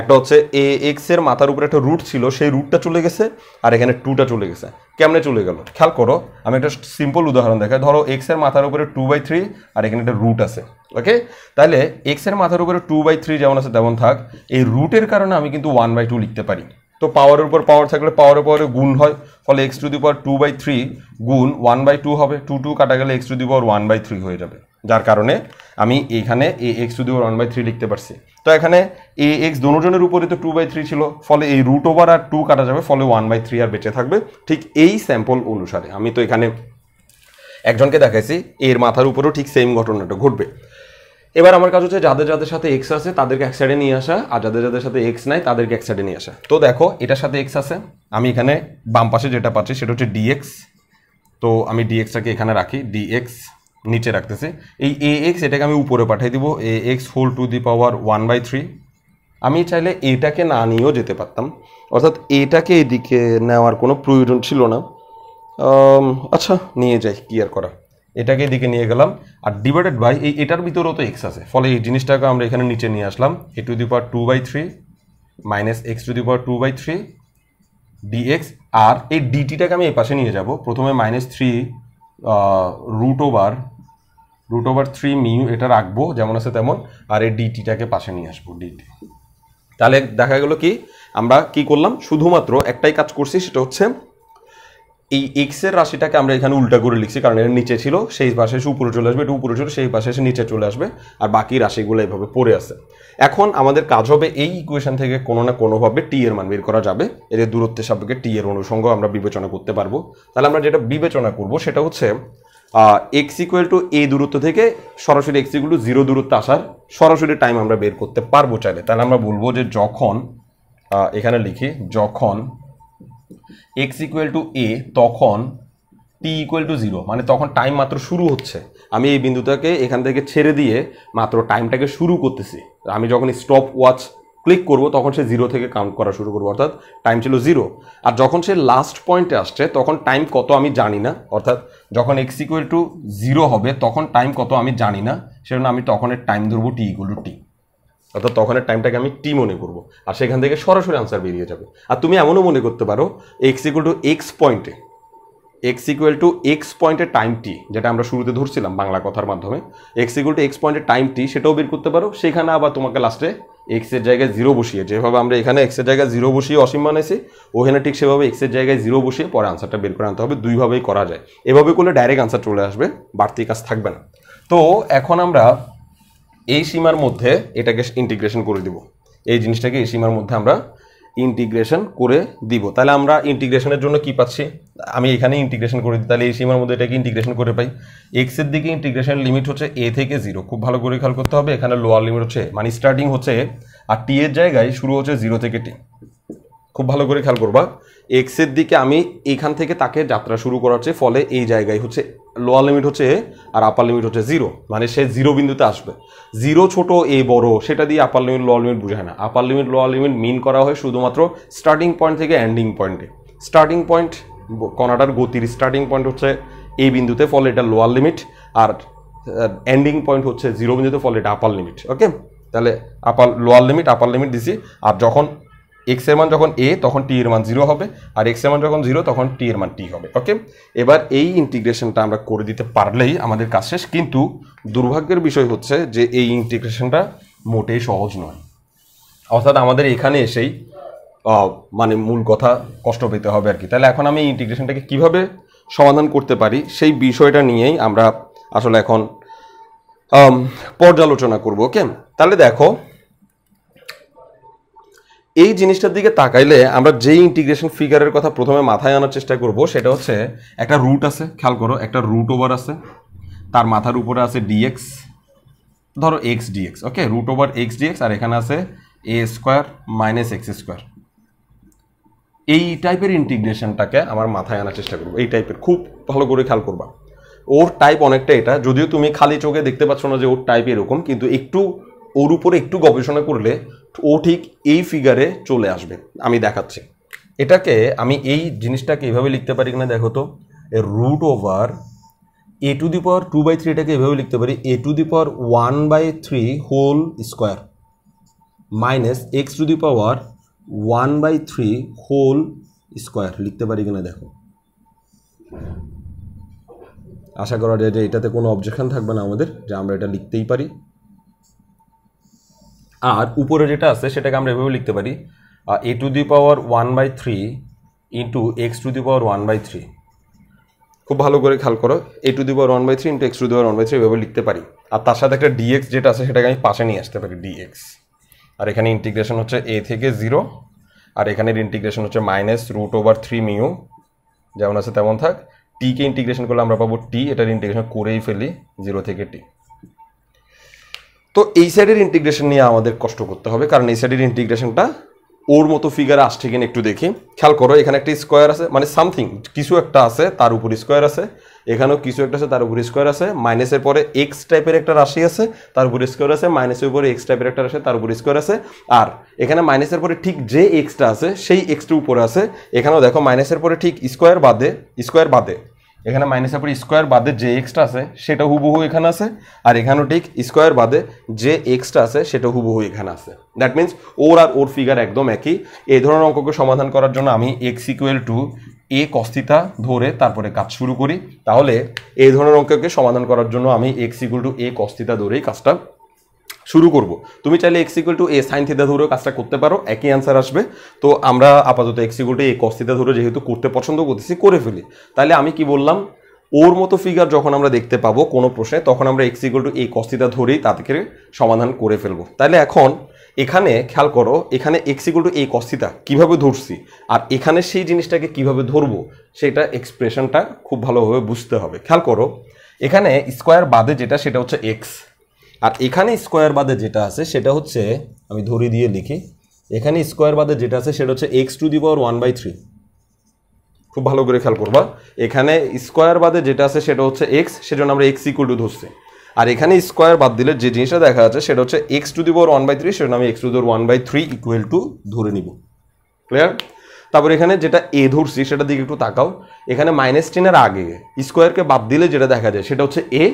একটা হচ্ছে এ এক্স এর মাথার উপরে একটা রুট ছিল সেই রুটটা চলে গেছে আর এখানে টুটা চলে গেছে কেমনে চলে গেল খেয়াল করো আমি একটা সিম্পল উদাহরণ দেখাই ধরো এক্স এর মাথার উপরে টু বাই থ্রি আর এখানে একটা রুট আছে ওকে তাহলে এক্স এর মাথার উপরে টু বাই থ্রি যেমন আছে তেমন থাক এই রুটের কারণে আমি কিন্তু ওয়ান বাই টু লিখতে পারি তো পাওয়ারের উপর পাওয়ার থাকলে পাওয়ারের পাওয়ারে গুণ হয় ফলে x to the power two by three গুণ ওয়ান বাই টু হবে টু টু কাটা গেলে x to the power one by three হয়ে যাবে যার কারণে আমি এইখানে a x to the one by three লিখতে পারছি তো এখানে এ এক্স দনোজনের উপরে তো টু বাই থ্রি ছিল ফলে এই রুট ওভার আর টু কাটা যাবে ফলে ওয়ান বাই থ্রি আর বেঁচে থাকবে ঠিক এই স্যাম্পল অনুসারে আমি তো এখানে একজনকে দেখাইছি এর মাথার উপরেও ঠিক সেম ঘটনাটা ঘটবে এবার আমার কাজ হচ্ছে যাদের যাদের সাথে এক্স আছে তাদেরকে এক সাইডে নিয়ে আসা আর যাদের যাদের সাথে এক্স নাই তাদেরকে এক সাইডে নিয়ে আসা তো দেখো এটার সাথে এক্স আছে আমি এখানে বাম পাশে যেটা পাচ্ছি সেটা হচ্ছে ডিএক্স তো আমি ডিএক্সটাকে এখানে রাখি ডিএক্স নিচে রাখতেছে এই এ এক্স এটাকে আমি উপরে পাঠিয়ে দিব a x whole to the power one by three আমি চাইলে এটাকে না নিয়েও যেতে পারতাম অর্থাৎ এটাকে এদিকে নেওয়ার কোনো প্রয়োজন ছিল না আচ্ছা নিয়ে যাই কি আর করা এটাকে এদিকে নিয়ে গেলাম আর ডিভাইডেড বাই এই এটার ভিতরেও তো এক্স আছে ফলে এই জিনিসটাকে আমরা এখানে নিচে নিয়ে আসলাম a to the power two by three minus x to the power two by three dx আর এই ডিটিটাকে আমি এই পাশে নিয়ে যাব প্রথমে minus three root over root over three mu এটা রাখবো যেমন আছে তেমন আর এই ডিটিটাকে পাশে নিয়ে আসবো ডিটি তাহলে দেখা গেল কি আমরা কি করলাম শুধুমাত্র একটাই কাজ করছি সেটা হচ্ছে এই এক্সের রাশিটাকে আমরা এখানে উল্টা করে লিখছি কারণ এর নিচে ছিল সেই পাশে এসে উপরে চলে আসবে এটা উপরে চলে সেই পাশে এসে নিচে চলে আসবে আর বাকি রাশিগুলো এইভাবে পড়ে আছে এখন আমাদের কাজ হবে এই ইকুয়েশন থেকে কোনো না কোনোভাবে টি এর মান বের করা যাবে এদের দূরত্বের সাপেক্ষে টি এর অনুষঙ্গ আমরা বিবেচনা করতে পারবো তাহলে আমরা যেটা বিবেচনা করব সেটা হচ্ছে এক্স ইকুয়াল টু এ দূরত্ব থেকে সরাসরি এক্স ইকুয়াল টু জিরো দূরত্ব আসার সরাসরি টাইম আমরা বের করতে পারবো চাইলে তাহলে আমরা বলবো যে যখন এখানে লিখি যখন এক্স ইকুয়াল টু এ তখন টি ইকুয়াল টু জিরো মানে তখন টাইম মাত্র শুরু হচ্ছে আমি এই বিন্দুটাকে এখান থেকে ছেড়ে দিয়ে মাত্র টাইমটাকে শুরু করতেছি আমি যখন স্টপ ওয়াচ ক্লিক করব তখন সে জিরো থেকে কাউন্ট করা শুরু করবো অর্থাৎ টাইম ছিল জিরো আর যখন সে লাস্ট পয়েন্টে আসছে তখন টাইম কত আমি জানি না অর্থাৎ যখন এক্স ইকুয়াল টু জিরো হবে তখন টাইম কত আমি জানি না সেজন্য আমি তখনের টাইম ধরবো টি ইকুয়াল টু টি অর্থাৎ তখনের টাইমটাকে আমি টি মনে করব আর সেখান থেকে সরাসরি আনসার বেরিয়ে যাবে আর তুমি এমনও মনে করতে পারো এক্স ইকুয়াল টু এক্স পয়েন্টে এক্স ইকুয়াল টু এক্স পয়েন্টের টাইম টি যেটা আমরা শুরুতে ধরছিলাম বাংলা কথার মাধ্যমে এক্স ইকুয়াল টু এক্স পয়েন্টের টাইম টি সেটাও বের করতে পারো সেখানে আবার তোমাকে লাস্টে এক্সের জায়গায় জিরো বসিয়ে যেভাবে আমরা এখানে এক্সের জায়গায় জিরো বসিয়ে অসীম মানেছি ওখানে ঠিক সেভাবে এক্সের জায়গায় জিরো বসিয়ে পরে আনসারটা বের করে আনতে হবে দুইভাবেই করা যায় এভাবে করলে ডাইরেক্ট আনসার চলে আসবে বাড়তি কাজ থাকবে না তো এখন আমরা এই সীমার মধ্যে এটাকে ইন্টিগ্রেশন করে দিব এই জিনিসটাকে এই সীমার মধ্যে আমরা ইন্টিগ্রেশন করে দিব তাহলে আমরা ইন্টিগ্রেশনের জন্য কি পাচ্ছি আমি এখানে ইন্টিগ্রেশন করে দিই তাহলে এই সীমার মধ্যে এটাকে ইন্টিগ্রেশন করে পাই এক্সের দিকে ইন্টিগ্রেশন লিমিট হচ্ছে এ থেকে জিরো খুব ভালো করে খেয়াল করতে হবে এখানে লোয়ার লিমিট হচ্ছে মানে স্টার্টিং হচ্ছে আর টি এর জায়গায় শুরু হচ্ছে জিরো থেকে টি খুব ভালো করে খেয়াল করবা এক্সের দিকে আমি এখান থেকে তাকে যাত্রা শুরু করাচ্ছে ফলে এই জায়গায় হচ্ছে লোয়ার লিমিট হচ্ছে এ আর আপার লিমিট হচ্ছে জিরো মানে সে জিরো বিন্দুতে আসবে জিরো ছোট এ বড় সেটা দিয়ে আপার লিমিট লোয়ার লিমিট বোঝায় না upper limit lower limit mean করা হয় শুধুমাত্র স্টার্টিং পয়েন্ট থেকে এন্ডিং পয়েন্টে স্টার্টিং পয়েন্ট কণাটার গতির স্টার্টিং পয়েন্ট হচ্ছে এ বিন্দুতে ফলে এটা লোয়ার লিমিট আর এন্ডিং পয়েন্ট হচ্ছে জিরো বিন্দুতে ফলে এটা আপার লিমিট ওকে তাহলে upper lower limit upper limit দিছি আর যখন এক্স এর মান যখন এ তখন টি এর মান জিরো হবে আর এক্স এর মান যখন জিরো তখন টি এর মান টি হবে ওকে এবার এই ইন্টিগ্রেশনটা আমরা করে দিতে পারলেই আমাদের কাজ শেষ কিন্তু দুর্ভাগ্যের বিষয় হচ্ছে যে এই ইন্টিগ্রেশনটা মোটেই সহজ নয় অর্থাৎ আমাদের এখানে এসেই মানে মূল কথা কষ্ট পেতে হবে আর কি তাহলে এখন আমি ইন্টিগ্রেশনটাকে কিভাবে সমাধান করতে পারি সেই বিষয়টা নিয়েই আমরা আসলে এখন পর্যালোচনা করব ওকে তাহলে দেখো এই জিনিসটার দিকে তাকাইলে আমরা যেই ইন্টিগ্রেশন ফিগারের কথা প্রথমে মাথায় আনার চেষ্টা করব সেটা হচ্ছে একটা রুট আছে খেয়াল করো একটা রুট ওভার আছে তার মাথার উপরে আছে ডিএক্স ধরো x dx okay root over x dx আর এখানে আছে a square minus x square এই টাইপের ইন্টিগ্রেশনটাকে আমার মাথায় আনার চেষ্টা করবো এই টাইপের খুব ভালো করে খেয়াল করবা ওর টাইপ অনেকটা এটা যদিও তুমি খালি চোখে দেখতে পাচ্ছ না যে ওর টাইপ এরকম কিন্তু একটু ওর উপরে একটু গবেষণা করলে ও ঠিক এই ফিগারে চলে আসবে আমি দেখাচ্ছি এটাকে আমি এই জিনিসটাকে এভাবে লিখতে পারি কিনা দেখো তো root over a to the power two by থ্রিটাকে এভাবে লিখতে পারি a to the power one by three whole square minus x to the power one by three whole square লিখতে পারি কিনা দেখো আশা করা যায় যে এটাতে কোনো অবজেকশন থাকবে না আমাদের যে আমরা এটা লিখতেই পারি আর উপরে যেটা আছে সেটাকে আমরা এভাবে লিখতে পারি a to the power one by three into x to the power one by three খুব ভালো করে খেয়াল করো a to the power one by three into x to the power one by three এভাবে লিখতে পারি আর তার সাথে একটা ডিএক্স যেটা আছে সেটাকে আমি পাশে নিয়ে আসতে পারি ডিএক্স আর এখানে ইন্টিগ্রেশন হচ্ছে এ থেকে জিরো আর এখানের ইন্টিগ্রেশন হচ্ছে minus root over three mu যেমন আছে তেমন থাক টিকে ইন্টিগ্রেশন করলে আমরা পাবো টি এটার ইন্টিগ্রেশন করেই ফেলি জিরো থেকে টি তো এই সাইডের ইন্টিগ্রেশন নিয়ে আমাদের কষ্ট করতে হবে কারণ এই সাইডের ইন্টিগ্রেশনটা ওর মতো ফিগার আসছে কিনা একটু দেখি খেয়াল করো এখানে একটা স্কোয়ার আছে মানে সামথিং কিছু একটা আছে তার উপর স্কোয়ার আছে এখানেও কিছু একটা আছে তার উপর স্কোয়ার আছে মাইনাসের পরে এক্স টাইপের একটা রাশি আছে তার উপর স্কোয়ার আছে মাইনাসের উপরে এক্স টাইপের একটা রাশি তার উপর স্কোয়ার আছে আর এখানে মাইনাসের পরে ঠিক যে এক্সটা আছে সেই এক্সটা উপরে আছে এখানেও দেখো মাইনাসের পরে ঠিক স্কোয়ার বাদে স্কোয়ার বাদে এখানে মাইনাস পরে স্কোয়ার বাদে যে এক্সটা আছে সেটা হুবহু এখানে আছে আর এখানেও ঠিক স্কোয়ার বাদে যে এক্সটা আছে সেটা হুবহু এখানে আছে দ্যাট মিন্স ওর আর ওর ফিগার একদম একই এই ধরনের অঙ্ককে সমাধান করার জন্য আমি x equal to a cos theta ধরে তারপরে কাজ শুরু করি তাহলে এই ধরনের অঙ্ককে সমাধান করার জন্য আমি x equal to a cos theta ধরেই কাজটা শুরু করব তুমি চাইলে x equal to a sine theta ধরেও কাজটা করতে পারো একই অ্যান্সার আসবে তো আমরা আপাতত x equal to a cos theta ধরে যেহেতু করতে পছন্দ করতেছি করে ফেলি তাহলে আমি কি বললাম ওর মতো ফিগার যখন আমরা দেখতে পাবো কোনো প্রশ্নে তখন আমরা x equal to a cos theta ধরেই তাদেরকে সমাধান করে ফেলবো তাহলে এখন এখানে খেয়াল করো এখানে x equal to a cos theta কীভাবে ধরছি আর এখানে সেই জিনিসটাকে কীভাবে ধরবো সেটা এক্সপ্রেশনটা খুব ভালোভাবে বুঝতে হবে খেয়াল করো এখানে স্কোয়ার বাদে যেটা সেটা হচ্ছে এক্স আর এখানে স্কোয়ার বাদে যেটা আছে সেটা হচ্ছে আমি ধরে দিয়ে লিখি এখানে স্কোয়ার বাদে যেটা আছে সেটা হচ্ছে x to the power one by three খুব ভালো করে খেয়াল করবা এখানে স্কোয়ার বাদে যেটা আছে সেটা হচ্ছে এক্স সেজন্য আমরা এক্স ইকুয়াল টু ধরছি আর এখানে স্কোয়ার বাদ দিলে যে জিনিসটা দেখা যাচ্ছে সেটা হচ্ছে x to the power one by three সেজন্য আমি x to the power one by three equal to ধরে নিব ক্লিয়ার তারপর এখানে যেটা এ ধরছি সেটার দিকে একটু তাকাও এখানে মাইনাস টেনের আগে স্কোয়ারকে বাদ দিলে যেটা দেখা যায় সেটা হচ্ছে এ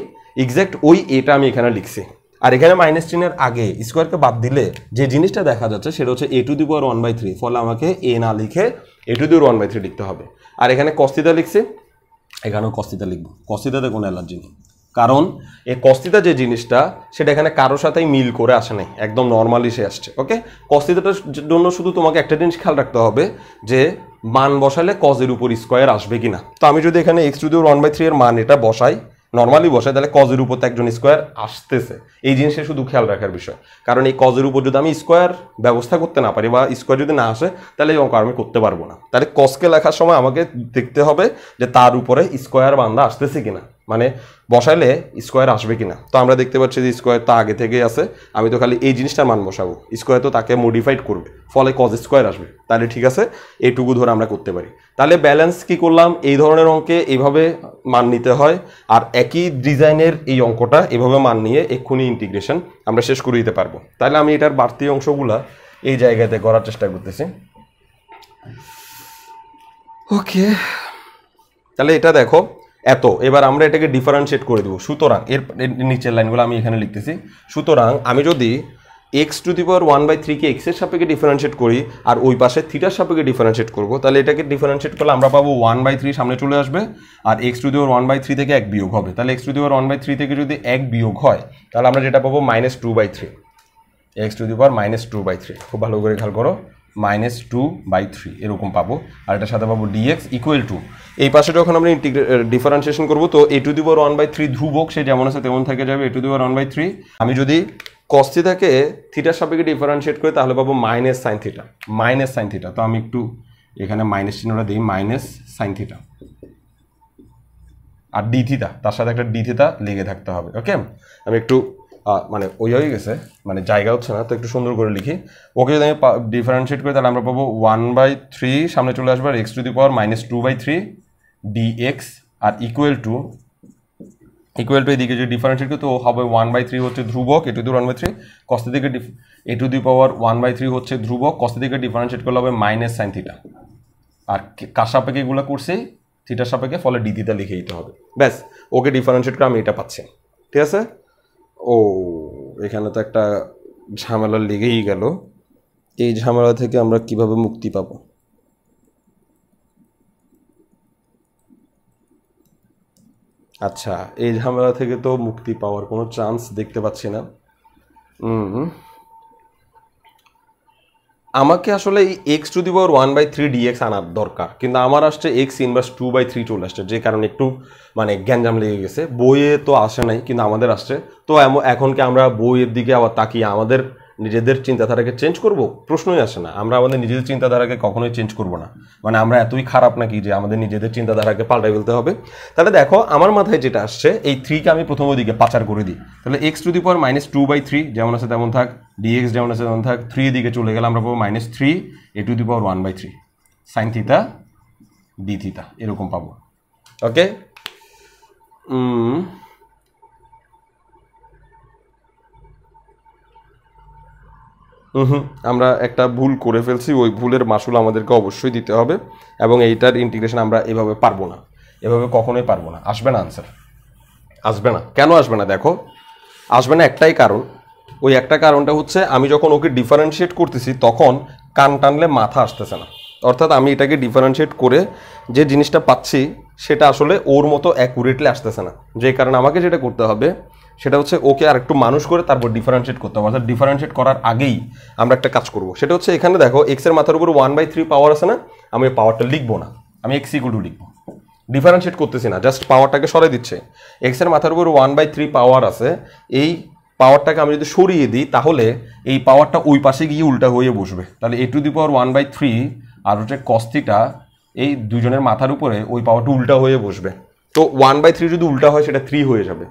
এক্স্যাক্ট ওই এটা আমি এখানে লিখছি আর এখানে মাইনাস চিনের আগে স্কোয়ারকে বাদ দিলে যে জিনিসটা দেখা যাচ্ছে সেটা হচ্ছে a to the power one by three ফলে আমাকে এ না লিখে a to the one by three লিখতে হবে আর এখানে কস্তিতা লিখছে এখানেও কস্তিতা লিখবো কস্তিতাতে কোনো অ্যালার্জি নেই কারণ এ কস্তিতা যে জিনিসটা সেটা এখানে কারোর সাথেই মিল করে আসে নাই একদম নর্মালি সে আসছে ওকে কস্তিতাটার জন্য শুধু তোমাকে একটা জিনিস খেয়াল রাখতে হবে যে মান বসালে কজের উপর স্কোয়ার আসবে কি না তো আমি যদি এখানে x to the one by three এর মান এটা বসাই নর্মালি বসে তাহলে কজের উপর তো একজন স্কোয়ার আসতেছে এই জিনিসটা শুধু খেয়াল রাখার বিষয় কারণ এই কজের উপর যদি আমি স্কোয়ার ব্যবস্থা করতে না পারি বা স্কোয়ার যদি না আসে তাহলে এই অঙ্ক আমি করতে পারবো না তাহলে কসকে লেখার সময় আমাকে দেখতে হবে যে তার উপরে স্কোয়ার বান্ধা আসতেছে কিনা মানে বসাইলে স্কোয়ার আসবে কিনা তো আমরা দেখতে পাচ্ছি যে স্কোয়ার তো আগে থেকেই আছে আমি তো খালি এই জিনিসটা মান বসাবো স্কোয়ার তো তাকে মডিফাইড করবে ফলে কজ স্কোয়ার আসবে তাহলে ঠিক আছে এইটুকু ধরে আমরা করতে পারি তাহলে ব্যালেন্স কি করলাম এই ধরনের অঙ্কে এইভাবে মান নিতে হয় আর একই ডিজাইনের এই অঙ্কটা এভাবে মান নিয়ে এক্ষুনি ইন্টিগ্রেশন আমরা শেষ করে দিতে পারবো তাহলে আমি এটার বাড়তি অংশগুলা এই জায়গাতে করার চেষ্টা করতেছি ওকে তাহলে এটা দেখো এত এবার আমরা এটাকে ডিফারেন্সিয়েট করে দেবো সুতরাং এর নিচের লাইনগুলো আমি এখানে লিখতেছি সুতরাং আমি যদি x to the power one by থ্রিকে এক্সের সাপেক্ষে ডিফারেন্সিয়েট করি আর ওই পাশে থ্রিটার সাপেক্ষে ডিফারেন্সিয়েট করবো তাহলে এটাকে ডিফারেন্সিয়েট করলে আমরা পাবো ওয়ান বাই থ্রি সামনে চলে আসবে আর x to the power one by three থেকে এক বিয়োগ হবে তাহলে x to the power one by three থেকে যদি এক বিয়োগ হয় তাহলে আমরা যেটা পাবো minus two by three x to the power minus two by three খুব ভালো করে খেয়াল করো মাইনাস টু বাই থ্রি এরকম পাবো আর এটা সাথে পাবো ডিএক্স ইকুয়াল টু এই পাশেটা যখন আমরা ডিফারেন্সিয়েশন করবো তো a to the power one by three ধ্রুবক সে যেমন আছে তেমন থেকে যাবে a to the power one by three আমি যদি কস্তিটাকে থিটার সাপেক্ষে ডিফারেন্সিয়েট করি তাহলে পাবো minus sine theta minus sine theta তো আমি একটু এখানে মাইনাস চিহ্নটা দিই মাইনাস সাইন থিটা আর ডি থিতা তার সাথে একটা ডি থিতা লেগে থাকতে হবে ওকে আমি একটু মানে ওই হয়ে গেছে মানে জায়গা হচ্ছে না তো একটু সুন্দর করে লিখি ওকে যদি আমি ডিফারেন্সিয়েট করি তাহলে আমরা পাবো ওয়ান বাই থ্রি সামনে চলে আসবে আর x to the power minus two by three dx আর ইকুয়াল টু ইকুয়াল টু এদিকে যদি ডিফারেন্সিয়েট করি তো হবে ওয়ান বাই থ্রি হচ্ছে ধ্রুবক a to the one by three কস্তে দিকে a to the power one by three হচ্ছে ধ্রুবক কস্তে দিকে ডিফারেন্সিয়েট করলে হবে মাইনাস সাইন থিটা আর কার সাপেক্ষে এগুলো করছি থিটার সাপেক্ষে ফলে ডি থিটা লিখে দিতে হবে ব্যাস ওকে ডিফারেন্সিয়েট করে আমি এটা পাচ্ছি ঠিক আছে ও এখানে তো একটা ঝামেলা লেগেই গেল এই ঝামেলা থেকে আমরা কিভাবে মুক্তি পাব আচ্ছা এই ঝামেলা থেকে তো মুক্তি পাওয়ার কোনো চান্স দেখতে পাচ্ছি না হুম আমাকে আসলে এই x to the power one by three dx আনার দরকার কিন্তু আমার আসছে x inverse two by three চলে আসছে যে কারণে একটু মানে গ্যাঞ্জাম লেগে গেছে বইয়ে তো আসে নাই কিন্তু আমাদের আসছে তো এখন কি আমরা বইয়ের দিকে আবার তাকিয়ে আমাদের নিজেদের চিন্তাধারাকে চেঞ্জ করব প্রশ্নই আসে না আমরা আমাদের নিজেদের চিন্তাধারাকে কখনোই চেঞ্জ করব না মানে আমরা এতই খারাপ নাকি যে আমাদের নিজেদের চিন্তাধারাকে পাল্টে ফেলতে হবে তাহলে দেখো আমার মাথায় যেটা আসছে এই থ্রিকে আমি প্রথম ওদিকে পাচার করে দিই তাহলে x to the power minus two by three যেমন আছে তেমন থাক ডিএক্স যেমন আছে তেমন থাক থ্রি দিকে চলে গেলে আমরা পাবো minus three a to the power one by three sine theta d theta এরকম পাবো ওকে আমরা একটা ভুল করে ফেলছি ওই ভুলের মাসুল আমাদেরকে অবশ্যই দিতে হবে এবং এইটার ইন্টিগ্রেশন আমরা এভাবে পারবো না এভাবে কখনোই পারবো না আসবে না আনসার আসবে না কেন আসবে না দেখো আসবে না একটাই কারণ ওই একটা কারণটা হচ্ছে আমি যখন ওকে ডিফারেন্সিয়েট করতেছি তখন কান টানলে মাথা আসতেছে না অর্থাৎ আমি এটাকে ডিফারেন্সিয়েট করে যে জিনিসটা পাচ্ছি সেটা আসলে ওর মতো অ্যাকুরেটলি আসতেছে না যে কারণে আমাকে যেটা করতে হবে সেটা হচ্ছে ওকে আর একটু মানুষ করে তারপর ডিফারেন্সিয়েট করতে হবে অর্থাৎ ডিফারেন্সিয়েট করার আগেই আমরা একটা কাজ করব সেটা হচ্ছে এখানে দেখো এক্সের মাথার উপর ওয়ান বাই থ্রি পাওয়ার আছে না আমি ওই পাওয়ারটা লিখবো না আমি এক্স ইকুয়াল লিখবো ডিফারেন্সিয়েট করতেছি না জাস্ট পাওয়ারটাকে সরাই দিচ্ছে এক্সের মাথার উপর ওয়ান বাই থ্রি পাওয়ার আছে এই পাওয়ারটাকে আমি যদি সরিয়ে দিই তাহলে এই পাওয়ারটা ওই পাশে গিয়ে উল্টা হয়ে বসবে তাহলে a to the power one by three আর হচ্ছে কস্তিটা এই দুজনের মাথার উপরে ওই পাওয়ারটা উল্টা হয়ে বসবে তো ওয়ান বাই থ্রি যদি উল্টা হয় সেটা থ্রি হয়ে যাবে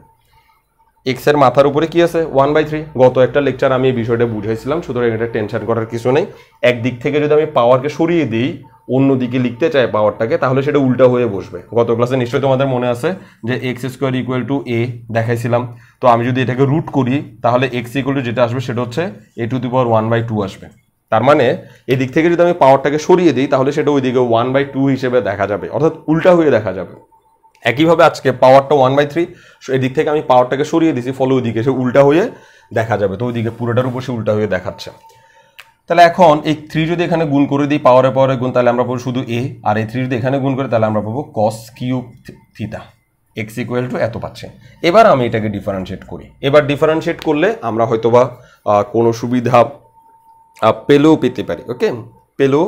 এক্সের মাথার উপরে কি আছে ওয়ান বাই থ্রি গত একটা লেকচার আমি এই বিষয়টা বুঝাইছিলাম সুতরাং এটা টেনশন করার কিছু নেই একদিক থেকে যদি আমি পাওয়ারকে সরিয়ে দিই অন্যদিকে লিখতে চাই পাওয়ারটাকে তাহলে সেটা উল্টা হয়ে বসবে গত ক্লাসে নিশ্চয়ই তোমাদের মনে আছে যে x square equal to a দেখাইছিলাম তো আমি যদি এটাকে রুট করি তাহলে এক্স ইকুয়াল টু যেটা আসবে সেটা হচ্ছে a to the power one by two আসবে তার মানে এদিক থেকে যদি আমি পাওয়ারটাকে সরিয়ে দিই তাহলে সেটা ওইদিকে ওয়ান বাই টু হিসেবে দেখা যাবে অর্থাৎ উল্টা হয়ে দেখা যাবে একইভাবে আজকে পাওয়ারটা ওয়ান বাই থ্রি এদিক থেকে আমি পাওয়ারটাকে সরিয়ে দিছি ফলে ওইদিকে সে উল্টা হয়ে দেখা যাবে তো ওইদিকে পুরোটার উপর সে উল্টা হয়ে দেখাচ্ছে তাহলে এখন এই থ্রি যদি এখানে গুণ করে দিই পাওয়ারে পাওয়ারে গুণ তাহলে আমরা পাবো শুধু এ আর এই থ্রি যদি এখানে গুণ করে তাহলে আমরা পাবো cos cube theta x equal to এত পাচ্ছে এবার আমি এটাকে ডিফারেন্সিয়েট করি এবার ডিফারেন্সিয়েট করলে আমরা হয়তোবা কোনো সুবিধা পেলেও পেতে পারি ওকে পেলেও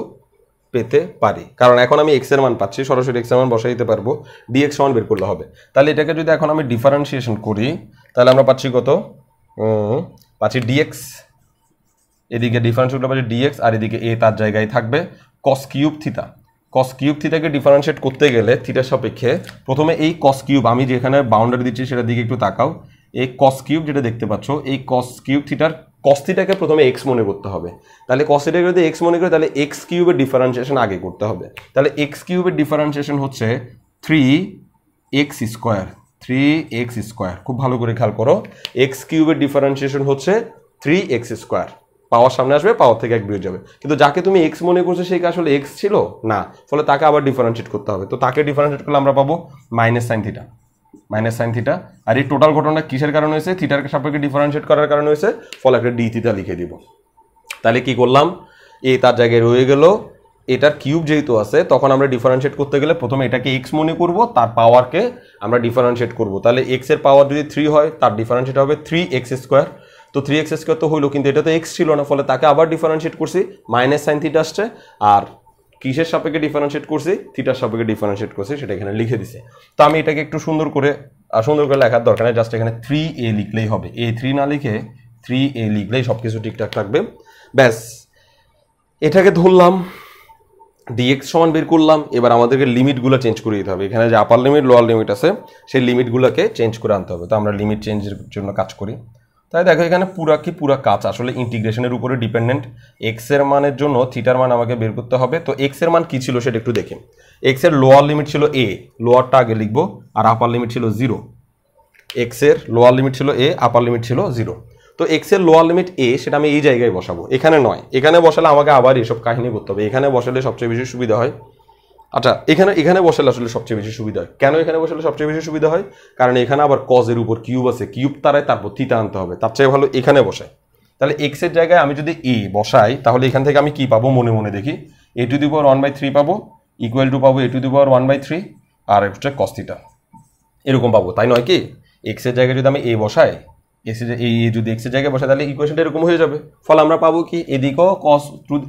পেতে পারি কারণ এখন আমি এক্স এর মান পাচ্ছি সরাসরি এক্স এর মান বসাই দিতে পারবো ডিএক্স মান বের করলে হবে তাহলে এটাকে যদি এখন আমি ডিফারেন্সিয়েশন করি তাহলে আমরা পাচ্ছি কত পাচ্ছি ডিএক্স এদিকে ডিফারেন্সিয়েশনটা পাচ্ছি ডিএক্স আর এদিকে এ তার জায়গায় থাকবে cos cube theta cos cube থিটাকে ডিফারেন্সিয়েট করতে গেলে থিটার সাপেক্ষে প্রথমে এই কস কিউব আমি যেখানে বাউন্ডারি দিচ্ছি সেটার দিকে একটু তাকাও এই কস কিউব যেটা দেখতে পাচ্ছ এই কস কিউব থিটার কস্তিটাকে প্রথমে এক্স মনে করতে হবে তাহলে কস্তিটাকে যদি এক্স মনে করে তাহলে এক্স কিউবের ডিফারেন্সিয়েশন আগে করতে হবে তাহলে এক্স কিউবের ডিফারেন্সিয়েশন হচ্ছে three x square three x square খুব ভালো করে খেয়াল করো এক্স কিউবের ডিফারেন্সিয়েশন হচ্ছে থ্রি এক্স স্কোয়ার পাওয়ার সামনে আসবে পাওয়ার থেকে এক বেরিয়ে যাবে কিন্তু যাকে তুমি এক্স মনে করছো সেই আসলে এক্স ছিল না ফলে তাকে আবার ডিফারেন্সিয়েট করতে হবে তো তাকে ডিফারেন্সিয়েট করলে আমরা পাবো minus sine theta minus sine theta আর এই টোটাল ঘটনা কিসের কারণে হয়েছে থিটারকে সাপেক্ষে ডিফারেন্সিয়েট করার কারণে হয়েছে ফলে একটা ডি থিটা লিখে দিব তাহলে কি করলাম এ তার জায়গায় রয়ে গেল এটার কিউব যেহেতু আছে তখন আমরা ডিফারেন্সিয়েট করতে গেলে প্রথমে এটাকে এক্স মনে করব তার পাওয়ারকে আমরা ডিফারেন্সিয়েট করব তাহলে এক্সের পাওয়ার যদি থ্রি হয় তার ডিফারেন্সিয়েট হবে থ্রি এক্স স্কোয়ার তো থ্রি এক্স স্কোয়ার তো হইলো কিন্তু এটা তো এক্স ছিল না ফলে তাকে আবার ডিফারেন্সিয়েট করছি মাইনাস সাইন থিটা আসছে আর কিসের সাপেক্ষে ডিফারেন্সিয়েট করছি থিটার সাপেক্ষে ডিফারেন্সিয়েট করছে সেটা এখানে লিখে দিছে তো আমি এটাকে একটু সুন্দর করে সুন্দর করে লেখার দরকার নেই জাস্ট এখানে থ্রি এ লিখলেই হবে এ থ্রি না লিখে থ্রি এ লিখলেই সব কিছু ঠিকঠাক থাকবে ব্যাস এটাকে ধরলাম ডিএক্স সমান বের করলাম এবার আমাদেরকে লিমিটগুলো চেঞ্জ করে দিতে হবে এখানে যে আপার লিমিট লোয়ার লিমিট আছে সেই লিমিটগুলোকে চেঞ্জ করে আনতে হবে তো আমরা লিমিট চেঞ্জের জন্য কাজ করি তাই দেখো এখানে পুরা কি পুরা কাজ আসলে ইন্টিগ্রেশনের উপরে ডিপেন্ডেন্ট এক্স এর মানের জন্য থিটার মান আমাকে বের করতে হবে তো এক্স এর মান কি ছিল সেটা একটু দেখি এক্স এর লোয়ার লিমিট ছিল এ লোয়ারটা আগে লিখবো আর আপার লিমিট ছিল জিরো এক্স এর লোয়ার লিমিট ছিল এ আপার লিমিট ছিল জিরো তো এক্স এর লোয়ার লিমিট এ সেটা আমি এই জায়গায় বসাবো এখানে নয় এখানে বসালে আমাকে আবার এসব কাহিনী করতে হবে এখানে বসালে সবচেয়ে বেশি সুবিধা হয় আচ্ছা এখানে এখানে বসালে আসলে সবচেয়ে বেশি সুবিধা হয় কেন এখানে বসালে সবচেয়ে বেশি সুবিধা হয় কারণ এখানে আবার কজের উপর কিউব আছে কিউব তারায় তারপর থিতা আনতে হবে তার চেয়ে ভালো এখানে বসায় তাহলে এক্সের জায়গায় আমি যদি এ বসাই তাহলে এখান থেকে আমি কি পাবো মনে মনে দেখি a to the power one by three পাবো ইকুয়াল টু পাবো a to the power one by three আর হচ্ছে কস্তিটা এরকম পাবো তাই নয় কি এক্সের জায়গায় যদি আমি এ বসাই এই যদি এক্সের জায়গায় বসে তাহলে ইকুয়েশনটা এরকম হয়ে যাবে ফলে আমরা পাবো কি এদিকেও কস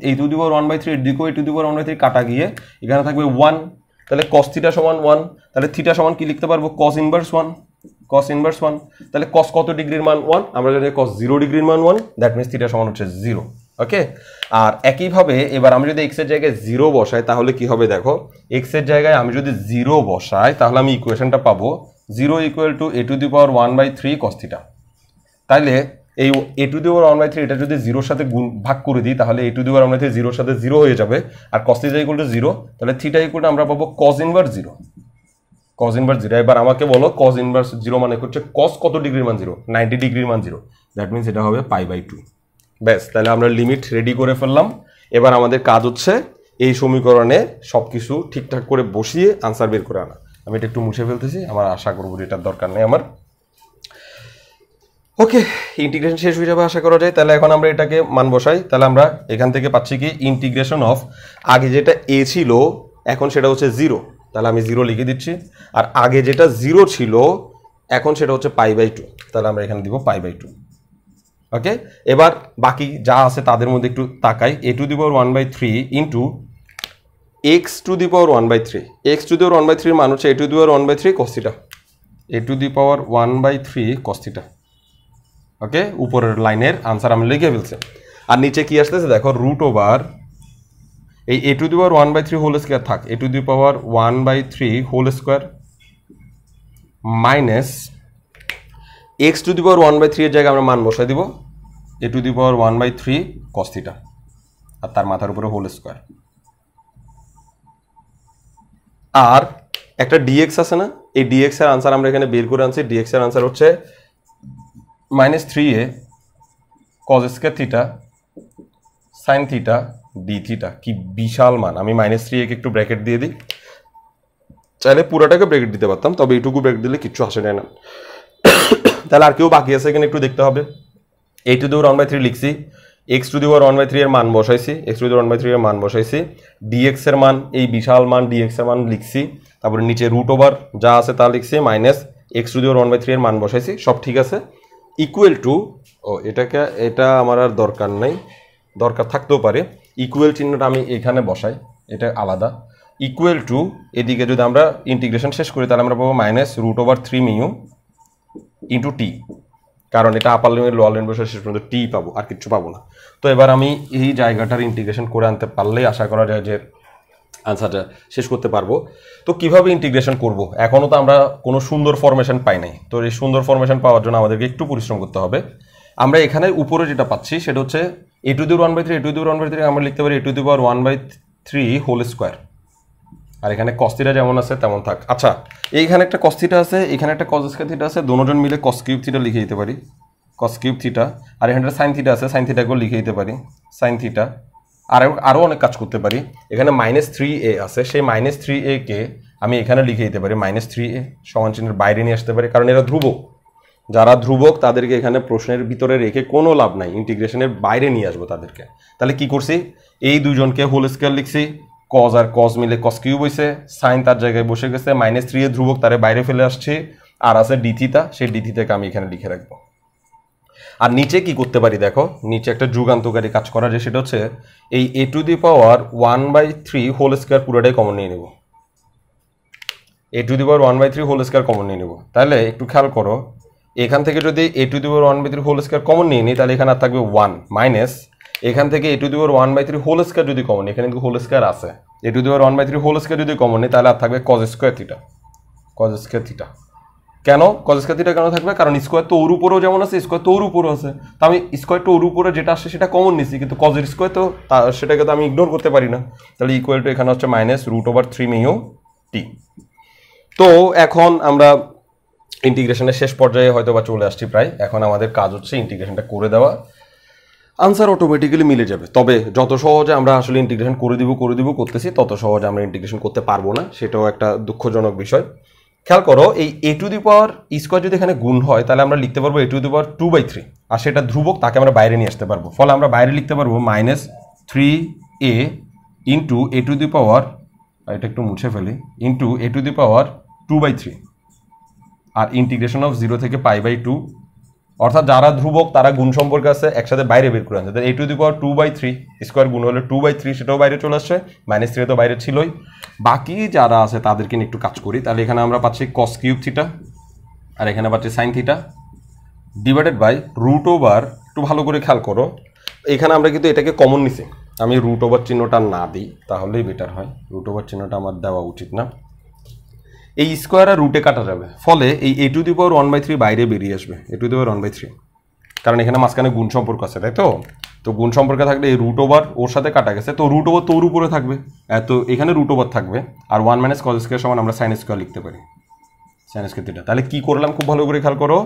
এই to the power one by three এদিকেও এই to the power one by three কাটা গিয়ে এখানে থাকবে ওয়ান তাহলে কস থিটা সমান ওয়ান তাহলে থিটা সমান কি লিখতে পারবো cos inverse one cos inverse one তাহলে কস কত ডিগ্রির মান ওয়ান আমরা যদি কস জিরো ডিগ্রির মান ওয়ান দ্যাট মিনস থিটা সমান হচ্ছে জিরো ওকে আর একইভাবে এবার আমি যদি এক্সের জায়গায় জিরো বসাই তাহলে কি হবে দেখো এক্সের জায়গায় আমি যদি জিরো বসাই তাহলে আমি ইকুয়েশনটা পাবো zero equal to a to the power one by three cos theta তাইলে এই a to the one by three এটা যদি জিরোর সাথে গুণ ভাগ করে দিই তাহলে a to the one by three জিরোর সাথে জিরো হয়ে যাবে আর cos theta equal to zero তাহলে থিটা ইকুয়াল টু আমরা পাবো cos inverse zero cos inverse zero এবার আমাকে বলো কজ ইনভার্স জিরো মানে হচ্ছে কস কত ডিগ্রির মান জিরো নাইনটি ডিগ্রির মান জিরো দ্যাট মিনস এটা হবে পাই বাই টু ব্যাস তাহলে আমরা লিমিট রেডি করে ফেললাম এবার আমাদের কাজ হচ্ছে এই সমীকরণে সব কিছু ঠিকঠাক করে বসিয়ে আনসার বের করে আনা আমি এটা একটু মুছে ফেলতেছি আমার আশা করবো এটার দরকার নেই আমার ওকে ইন্টিগ্রেশন শেষ হয়ে যাবে আশা করা যায় তাহলে এখন আমরা এটাকে মান বসাই তাহলে আমরা এখান থেকে পাচ্ছি কি ইন্টিগ্রেশন অফ আগে যেটা এ ছিল এখন সেটা হচ্ছে জিরো তাহলে আমি জিরো লিখে দিচ্ছি আর আগে যেটা জিরো ছিল এখন সেটা হচ্ছে পাই বাই টু তাহলে আমরা এখানে দিব পাই বাই টু ওকে এবার বাকি যা আছে তাদের মধ্যে একটু তাকাই a to the power one by three into x to the power one by three x to the power one by থ্রির মান হচ্ছে a to the power one by three cos theta a to the power one by three cos theta okay উপরের লাইনের আনসার আমি লিখে ফেলছি আর নিচে কি আসতেছে দেখো রুট ওভার এই a to the power one by three whole square থাক a to the power one by three whole square minus x to the power one by three এর জায়গায় আমরা মান বসাই দিব a to the power one by three cos theta আর তার মাথার উপরে হোল স্কোয়ার আর একটা ডিএক্স আছে না এই ডিএক্স এর আনসার আমরা এখানে বের করে আনছি ডিএক্স এর আনসার হচ্ছে minus 3a cos square theta sine theta d theta কি বিশাল মান আমি মাইনাস থ্রি একে একটু ব্র্যাকেট দিয়ে দিই চাইলে পুরাটাকে ব্র্যাকেট দিতে পারতাম তবে এইটুকু ব্র্যাকেট দিলে কিচ্ছু আসে না তাহলে আর কেউ বাকি আছে এখানে একটু দেখতে হবে এই to the one by three লিখছি x to the one by three এর মান বসাইছি x to the one by three এর মান বসাইছি ডিএক্স এর মান এই বিশাল মান ডিএক্স এর মান লিখছি তারপরে নিচে রুট ওভার যা আছে তা লিখছি minus x to the one by three এর মান বসাইছি সব ঠিক আছে ইকুয়াল টু ও এটাকে এটা আমার আর দরকার নাই দরকার থাকতেও পারে ইকুয়াল চিহ্নটা আমি এখানে বসাই এটা আলাদা ইকুয়াল টু এদিকে যদি আমরা ইন্টিগ্রেশন শেষ করি তাহলে আমরা পাবো minus root over three mu into t কারণ এটা আপার লিমিট লোয়ার লিমিট বসে শেষ পর্যন্ত টি পাবো আর কিছু পাবো না তো এবার আমি এই জায়গাটার ইন্টিগ্রেশন করে আনতে পারলেই আশা করা যায় যে আনসারটা শেষ করতে পারবো তো কিভাবে ইন্টিগ্রেশন করব এখনও তো আমরা কোনো সুন্দর ফরমেশন পাই নাই তো এই সুন্দর ফরমেশন পাওয়ার জন্য আমাদেরকে একটু পরিশ্রম করতে হবে আমরা এখানে উপরে যেটা পাচ্ছি সেটা হচ্ছে a to the power one by three a to the one by three আমরা লিখতে পারি a to the power one by three whole square আর এখানে কস্তিটা যেমন আছে তেমন থাক আচ্ছা এইখানে একটা কস্তিটা আছে এখানে একটা স্কোয়ার থিটা আছে দুজন মিলে কস কিউব থিটা লিখে দিতে পারি কস কিউব থিটা আর এখানটা সাইন থিটা আছে সাইন থিটাকেও লিখে দিতে পারি সাইন থিটা আরও আরও অনেক কাজ করতে পারি এখানে মাইনাস থ্রি এ আছে সেই মাইনাস থ্রি এ কে আমি এখানে লিখে দিতে পারি মাইনাস থ্রি এ সমান চিহ্নের বাইরে নিয়ে আসতে পারি কারণ এরা ধ্রুবক যারা ধ্রুবক তাদেরকে এখানে প্রশ্নের ভিতরে রেখে কোনো লাভ নাই ইন্টিগ্রেশনের বাইরে নিয়ে আসবো তাদেরকে তাহলে কি করছি এই দুজনকে হোল স্কেয়ার লিখছি কজ আর কজ মিলে কজ কিউব হয়েছে সাইন তার জায়গায় বসে গেছে মাইনাস থ্রি এ ধ্রুবক তারে বাইরে ফেলে আসছে আর আছে ডিথিতা সেই ডিথিতাকে আমি এখানে লিখে রাখবো আর নিচে কি করতে পারি দেখো নিচে একটা যুগান্তকারী কাজ করা যায় সেটা হচ্ছে এই a to the power one by three whole square পুরোটাই কমন নিয়ে নেব a to the power one by three whole square common নিয়ে নেব তাহলে একটু খেয়াল করো এখান থেকে যদি a to the power one by three whole square common নিয়ে নিই তাহলে এখানে আর থাকবে ওয়ান মাইনাস এখান থেকে a to the power one by three whole square যদি কমন নিই এখানে কিন্তু হোল স্কোয়ার আছে a to the power one by three whole square যদি কমন নিই তাহলে আর থাকবে cos square theta cos square theta কেন কজ খাতিটা কেন থাকবে কারণ স্কোয়ার তো ওর উপরেও যেমন আছে স্কোয়ার তো ওর উপরেও আছে তো আমি স্কোয়ার তো ওর উপরে যেটা আসছে সেটা কমন নিছি কিন্তু কজের স্কোয়ার তো সেটাকে তো আমি ইগনোর করতে পারি না তাহলে ইকুয়াল টু এখানে হচ্ছে minus root over three mu t তো এখন আমরা ইন্টিগ্রেশনের শেষ পর্যায়ে হয়তো বা চলে আসছি প্রায় এখন আমাদের কাজ হচ্ছে ইন্টিগ্রেশনটা করে দেওয়া আনসার অটোমেটিক্যালি মিলে যাবে তবে যত সহজে আমরা আসলে ইন্টিগ্রেশন করে দিব করে দিব করতেছি তত সহজে আমরা ইন্টিগ্রেশন করতে পারবো না সেটাও একটা দুঃখজনক বিষয় খেয়াল করো এই a to the power square যদি এখানে গুণ হয় তাহলে আমরা লিখতে পারবো a to the power two by three আর সেটা ধ্রুবক তাকে আমরা বাইরে নিয়ে আসতে পারবো ফলে আমরা বাইরে লিখতে পারবো minus three a into a to the power এটা একটু মুছে ফেলি into a to the power two by three আর ইন্টিগ্রেশন অফ জিরো থেকে পাই বাই টু অর্থাৎ যারা ধ্রুবক তারা গুণ সম্পর্কে আছে একসাথে বাইরে বের করে আনছে এই to the power two by three square গুণ হলে টু বাই থ্রি সেটাও বাইরে চলে আসছে মাইনাস থ্রি তো বাইরে ছিলই বাকি যারা আছে তাদেরকে নিয়ে একটু কাজ করি তাহলে এখানে আমরা পাচ্ছি কস কিউব থিটা আর এখানে পাচ্ছি sine theta divided by root over একটু ভালো করে খেয়াল করো এখানে আমরা কিন্তু এটাকে কমন নিছি আমি রুট ওভার চিহ্নটা না দিই তাহলেই বেটার হয় রুট ওভার চিহ্নটা আমার দেওয়া উচিত না এই স্কোয়ার আর রুটে কাটা যাবে ফলে এই a to the power one by three বাইরে বেরিয়ে আসবে a to the power one by three কারণ এখানে মাঝখানে গুণ সম্পর্ক আছে তাই তো তো গুণ সম্পর্কে থাকলে এই রুট ওভার ওর সাথে কাটা গেছে তো রুট ওভার তোর উপরে থাকবে তো এখানে রুট ওভার থাকবে আর ওয়ান মাইনাস কজ স্কোয়ার সমান আমরা সাইন স্কোয়ার লিখতে পারি সাইন স্কোয়ার থিটা তাহলে কী করলাম খুব ভালো করে খেয়াল করো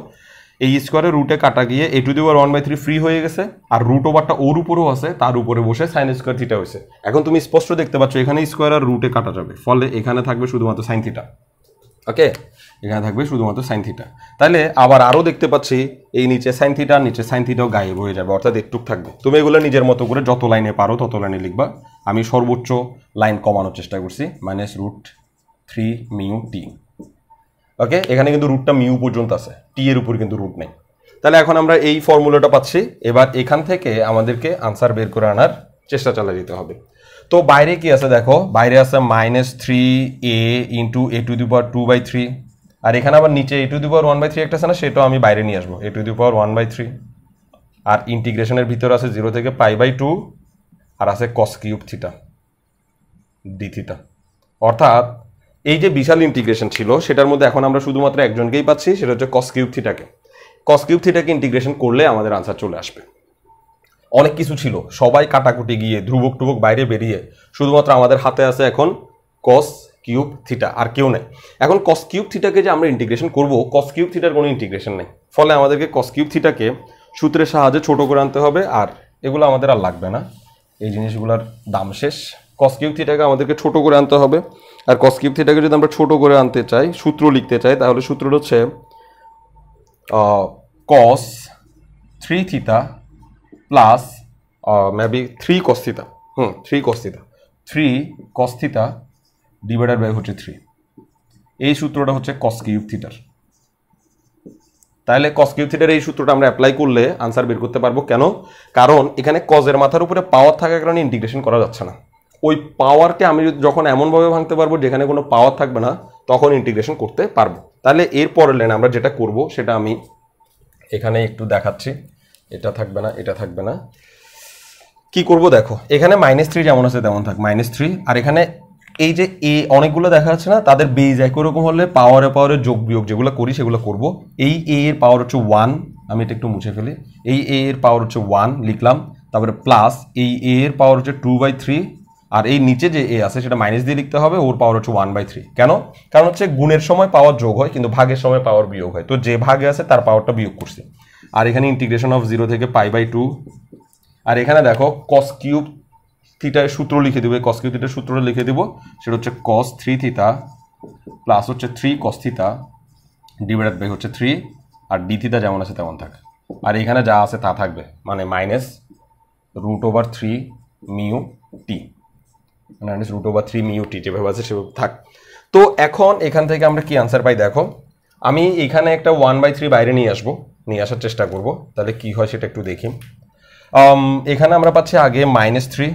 এই স্কোয়ারের রুটে কাটা গিয়ে a to the one by three free হয়ে গেছে আর রুট ওভারটা ওর উপরেও আছে তার উপরে বসে সাইন স্কোয়ার থিটা হয়েছে এখন তুমি স্পষ্ট দেখতে পাচ্ছ এখানে স্কোয়ার আর রুটে কাটা যাবে ফলে এখানে থাকবে শুধুমাত্র সাইন থিটা ওকে এখানে থাকবে শুধুমাত্র সাইন থিটা তাহলে আবার আরও দেখতে পাচ্ছি এই নিচে সাইন থিটা নিচে সাইন থিটাও গায়েব হয়ে যাবে অর্থাৎ একটুক থাকবে তুমি এগুলো নিজের মতো করে যত লাইনে পারো তত লাইনে লিখবা আমি সর্বোচ্চ লাইন কমানোর চেষ্টা করছি minus root three mu t okay এখানে কিন্তু রুটটা মিউ পর্যন্ত আছে টি এর উপর কিন্তু রুট নেই তাহলে এখন আমরা এই ফর্মুলাটা পাচ্ছি এবার এখান থেকে আমাদেরকে আনসার বের করে আনার চেষ্টা চালিয়ে যেতে হবে তো বাইরে কি আছে দেখো বাইরে আছে minus three a into a to the power two by three আর এখানে আবার নিচে a to the power one by three একটা আছে না সেটাও আমি বাইরে নিয়ে আসবো a to the power one by three আর ইন্টিগ্রেশনের ভিতরে আছে জিরো থেকে পাই বাই টু আর আছে cos cube theta d theta অর্থাৎ এই যে বিশাল ইন্টিগ্রেশন ছিল সেটার মধ্যে এখন আমরা শুধুমাত্র একজনকেই পাচ্ছি সেটা হচ্ছে কস কিউব থিটাকে কস কিউব থিটাকে ইন্টিগ্রেশন করলে আমাদের আনসার চলে আসবে অনেক কিছু ছিল সবাই কাটাকুটি গিয়ে ধ্রুবক টুবক বাইরে বেরিয়ে শুধুমাত্র আমাদের হাতে আছে এখন কস কিউব থিটা আর কেউ নেই এখন কস কিউব থিটাকে যে আমরা ইন্টিগ্রেশন করব কস কিউব থিটার কোনো ইন্টিগ্রেশন নেই ফলে আমাদেরকে কস কিউব থিটাকে সূত্রের সাহায্যে ছোটো করে আনতে হবে আর এগুলো আমাদের আর লাগবে না এই জিনিসগুলোর দাম শেষ কস কিউব থিটাকে আমাদেরকে ছোট করে আনতে হবে আর কস কিউব থিটাকে যদি আমরা ছোট করে আনতে চাই সূত্র লিখতে চাই তাহলে সূত্রটা হচ্ছে cos three theta plus maybe three cos theta hmm three cos theta three cos theta divider by হচ্ছে থ্রি এই সূত্রটা হচ্ছে কসকিউব থিটার তাহলে কসকিউব থিটার এই সূত্রটা আমরা অ্যাপ্লাই করলে আনসার বের করতে পারবো কেন কারণ এখানে কজের মাথার উপরে পাওয়ার থাকার কারণে ইন্টিগ্রেশন করা যাচ্ছে না ওই পাওয়ারকে আমি যখন এমনভাবে ভাঙতে পারবো যেখানে কোনো পাওয়ার থাকবে না তখন ইন্টিগ্রেশন করতে পারবো তাহলে এর পরের লাইন আমরা যেটা করব সেটা আমি এখানে একটু দেখাচ্ছি এটা থাকবে না এটা থাকবে না কি করব দেখো এখানে মাইনাস থ্রি যেমন আছে তেমন থাক মাইনাস থ্রি আর এখানে এই যে এ অনেকগুলো দেখা যাচ্ছে না তাদের বেজ রকম হলে পাওয়ারে পাওয়ারে যোগ বিয়োগ যেগুলো করি সেগুলো করব এই এ এর পাওয়ার হচ্ছে ওয়ান আমি এটা একটু মুছে ফেলি এই এ এর পাওয়ার হচ্ছে ওয়ান লিখলাম তারপরে প্লাস এই এ এর পাওয়ার হচ্ছে টু বাই থ্রি আর এই নিচে যে এ আছে সেটা মাইনাস দিয়ে লিখতে হবে ওর পাওয়ার হচ্ছে ওয়ান বাই থ্রি কেন কারণ হচ্ছে গুণের সময় পাওয়ার যোগ হয় কিন্তু ভাগের সময় পাওয়ার বিয়োগ হয় তো যে ভাগে আছে তার পাওয়ারটা বিয়োগ করছে আর এখানে ইন্টিগ্রেশন অফ জিরো থেকে পাই বাই টু আর এখানে দেখো কস কিউব থিটার সূত্র লিখে দেবো কস কিউব থিটার সূত্র লিখে দেবো সেটা হচ্ছে কস থ্রি থিতা প্লাস হচ্ছে three cos theta divided by হচ্ছে থ্রি আর ডি থিতা যেমন আছে তেমন থাকে আর এখানে যা আছে তা থাকবে মানে minus root over three mu t minus root over three mu t যেভাবে আছে সেভাবে থাক তো এখন এখান থেকে আমরা কি আনসার পাই দেখো আমি এখানে একটা ওয়ান বাই থ্রি বাইরে নিয়ে আসবো নিয়ে আসার চেষ্টা করব তাহলে কি হয় সেটা একটু দেখি এখানে আমরা পাচ্ছি আগে মাইনাস থ্রি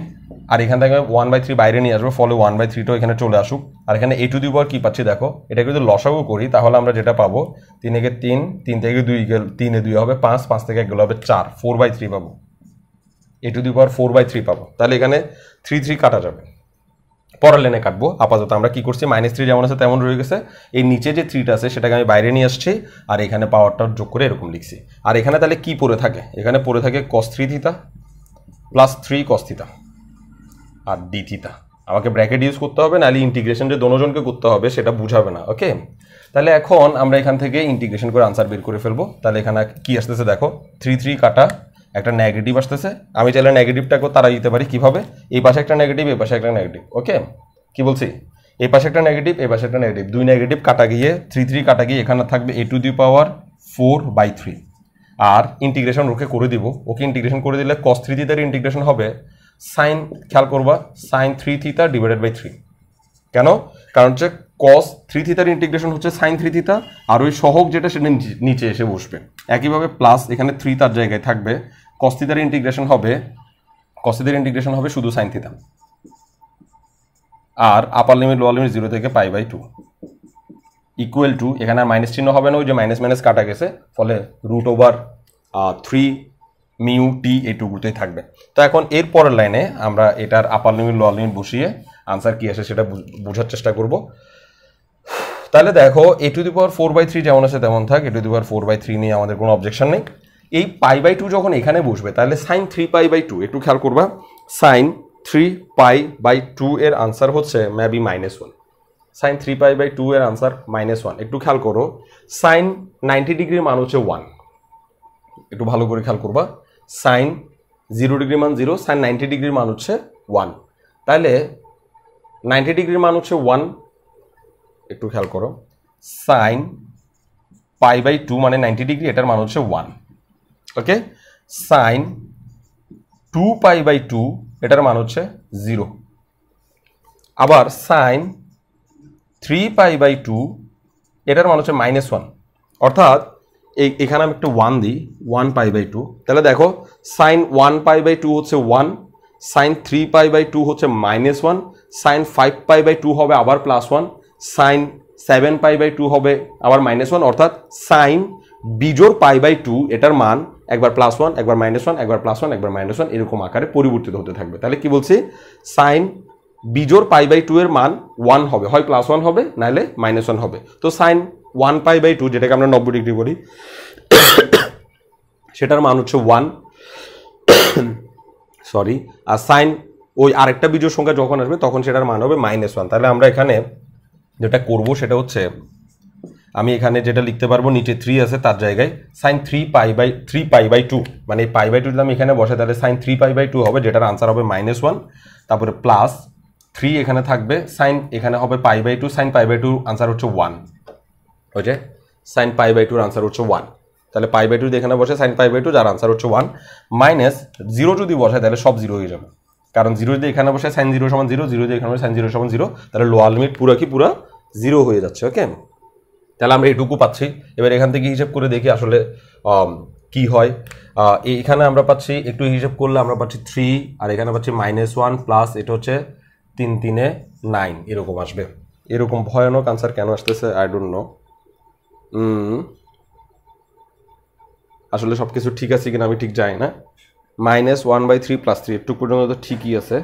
আর এখান থেকে ওয়ান বাই থ্রি বাইরে নিয়ে আসবো ফলে ওয়ান বাই থ্রিটাও এখানে চলে আসুক আর এখানে এ টু দি পাওয়ার কী পাচ্ছি দেখো এটাকে যদি লসাগু করি তাহলে আমরা যেটা পাবো তিন একে তিন তিন থেকে দুই গেল তিনে দুই হবে পাঁচ পাঁচ থেকে এক গেলে হবে চার ফোর বাই থ্রি পাবো a to the power four by three পাবো তাহলে এখানে থ্রি থ্রি কাটা যাবে পরের লেনে কাটবো আপাতত আমরা কি করছি মাইনাস থ্রি যেমন আছে তেমন রয়ে গেছে এই নিচে যে থ্রিটা আছে সেটাকে আমি বাইরে নিয়ে আসছি আর এখানে পাওয়ারটা যোগ করে এরকম লিখছি আর এখানে তাহলে কি পড়ে থাকে এখানে পড়ে থাকে cos three theta plus three cos theta আর ডি থিতা আমাকে ব্র্যাকেট ইউজ করতে হবে নাহলে ইন্টিগ্রেশন যে দুজনকে করতে হবে সেটা বুঝাবে না ওকে তাহলে এখন আমরা এখান থেকে ইন্টিগ্রেশন করে আনসার বের করে ফেলবো তাহলে এখানে কি আসতেছে দেখো থ্রি থ্রি কাটা একটা নেগেটিভ আসতেছে আমি চাইলে নেগেটিভটাকেও তারা দিতে পারি কিভাবে এই পাশে একটা নেগেটিভ এই পাশে একটা নেগেটিভ ওকে কি বলছি এই পাশে একটা নেগেটিভ এই পাশে একটা নেগেটিভ দুই নেগেটিভ কাটা গিয়ে থ্রি থ্রি কাটা গিয়ে এখানে থাকবে a to the power four by three আর ইন্টিগ্রেশন ওকে করে দিব ওকে ইন্টিগ্রেশন করে দিলে কস থ্রি থিতার ইন্টিগ্রেশন হবে সাইন খেয়াল করবা sine three theta divided by three কেন কারণ হচ্ছে কস থ্রি থিতার ইন্টিগ্রেশন হচ্ছে সাইন থ্রি থিতা আর ওই সহক যেটা সেটা নিচে এসে বসবে একইভাবে প্লাস এখানে থ্রি তার জায়গায় থাকবে কস্তিদার ইন্টিগ্রেশন হবে কস্তিদার ইন্টিগ্রেশন হবে শুধু সাইন থিতা আর upper limit lower limit zero থেকে pi by two equal to এখানে আর মাইনাস চিহ্ন হবে না ওই যে মাইনাস মাইনাস কাটা গেছে ফলে root over three mu t এইটুকুতেই থাকবে তো এখন এর পরের লাইনে আমরা এটার আপার লিমিট লোয়ার লিমিট বসিয়ে আনসার কী আসে সেটা বোঝার চেষ্টা করব তাহলে দেখো a to the power four by three যেমন আছে তেমন থাক a to the power four by three নিয়ে আমাদের কোনো অবজেকশন নেই এই পাই বাই টু যখন এখানে বসবে তাহলে sine three pi by two একটু খেয়াল করবা sine three pi by two এর আনসার হচ্ছে maybe minus one sine three pi by two এর আনসার মাইনাস ওয়ান একটু খেয়াল করো সাইন নাইনটি ডিগ্রির মান হচ্ছে ওয়ান একটু ভালো করে খেয়াল করবা সাইন জিরো ডিগ্রি মান জিরো সাইন নাইনটি ডিগ্রির মান হচ্ছে ওয়ান তাহলে নাইনটি ডিগ্রির মান হচ্ছে ওয়ান একটু খেয়াল করো সাইন পাই বাই টু মানে নাইনটি ডিগ্রি এটার মান হচ্ছে one okay sine two pi by two এটার মান হচ্ছে জিরো আবার sine three pi by two এটার মান হচ্ছে মাইনাস ওয়ান অর্থাৎ এই এখানে আমি একটু ওয়ান দিই ওয়ান পাই বাই টু তাহলে দেখো sine one pi by two হচ্ছে one sine three pi by two হচ্ছে minus one sine five pi by two হবে আবার plus one sine seven pi by two হবে আবার মাইনাস ওয়ান অর্থাৎ সাইন বিজোর পাই বাই টু এটার মান একবার প্লাস ওয়ান একবার মাইনাস ওয়ান একবার প্লাস ওয়ান একবার মাইনাস ওয়ান এরকম আকারে পরিবর্তিত হতে থাকবে তাহলে কি বলছি সাইন বিজোর পাই বাই টু এর মান ওয়ান হবে হয় প্লাস ওয়ান হবে নাহলে মাইনাস ওয়ান হবে তো sine one pi by two যেটাকে আমরা নব্বই ডিগ্রি বলি সেটার মান হচ্ছে ওয়ান সরি আর সাইন ওই আরেকটা বিজোর সংখ্যা যখন আসবে তখন সেটার মান হবে মাইনাস ওয়ান তাহলে আমরা এখানে যেটা করব সেটা হচ্ছে আমি এখানে যেটা লিখতে পারবো নিচে থ্রি আছে তার জায়গায় sine three pi by three pi by two মানে এই পাই বাই টু যদি আমি এখানে বসে তাহলে sine three pi by two হবে যেটার আনসার হবে মাইনাস ওয়ান তারপরে প্লাস থ্রি এখানে থাকবে সাইন এখানে হবে pi by two sine pi by two answer হচ্ছে one okay sine pi by টুর আনসার হচ্ছে ওয়ান তাহলে পাই বাই টু এখানে বসে সাইন পাই বাই টু যার আনসার হচ্ছে ওয়ান মাইনাস জিরো যদি বসে তাহলে সব জিরো হয়ে যাবে কারণ জিরো যদি এখানে বসে সাইন জিরো সমান জিরো জিরো যদি এখানে বসে সাইন জিরো সমান জিরো তাহলে লোয়াল লিমিট পুরো কি পুরো জিরো হয়ে যাচ্ছে ওকে তাহলে আমরা এইটুকু পাচ্ছি এবার এখান থেকে হিসেব করে দেখি আসলে কি হয় এখানে আমরা পাচ্ছি একটু হিসেব করলে আমরা পাচ্ছি থ্রি আর এখানে পাচ্ছি মাইনাস ওয়ান প্লাস এটা হচ্ছে তিন তিনে নাইন এরকম আসবে এরকম ভয়ানক আনসার কেন আসতেছে আই ডোন্ট নো আসলে সব কিছু ঠিক আছে কিনা আমি ঠিক যাই না minus one by three plus three একটু পর্যন্ত ঠিকই আছে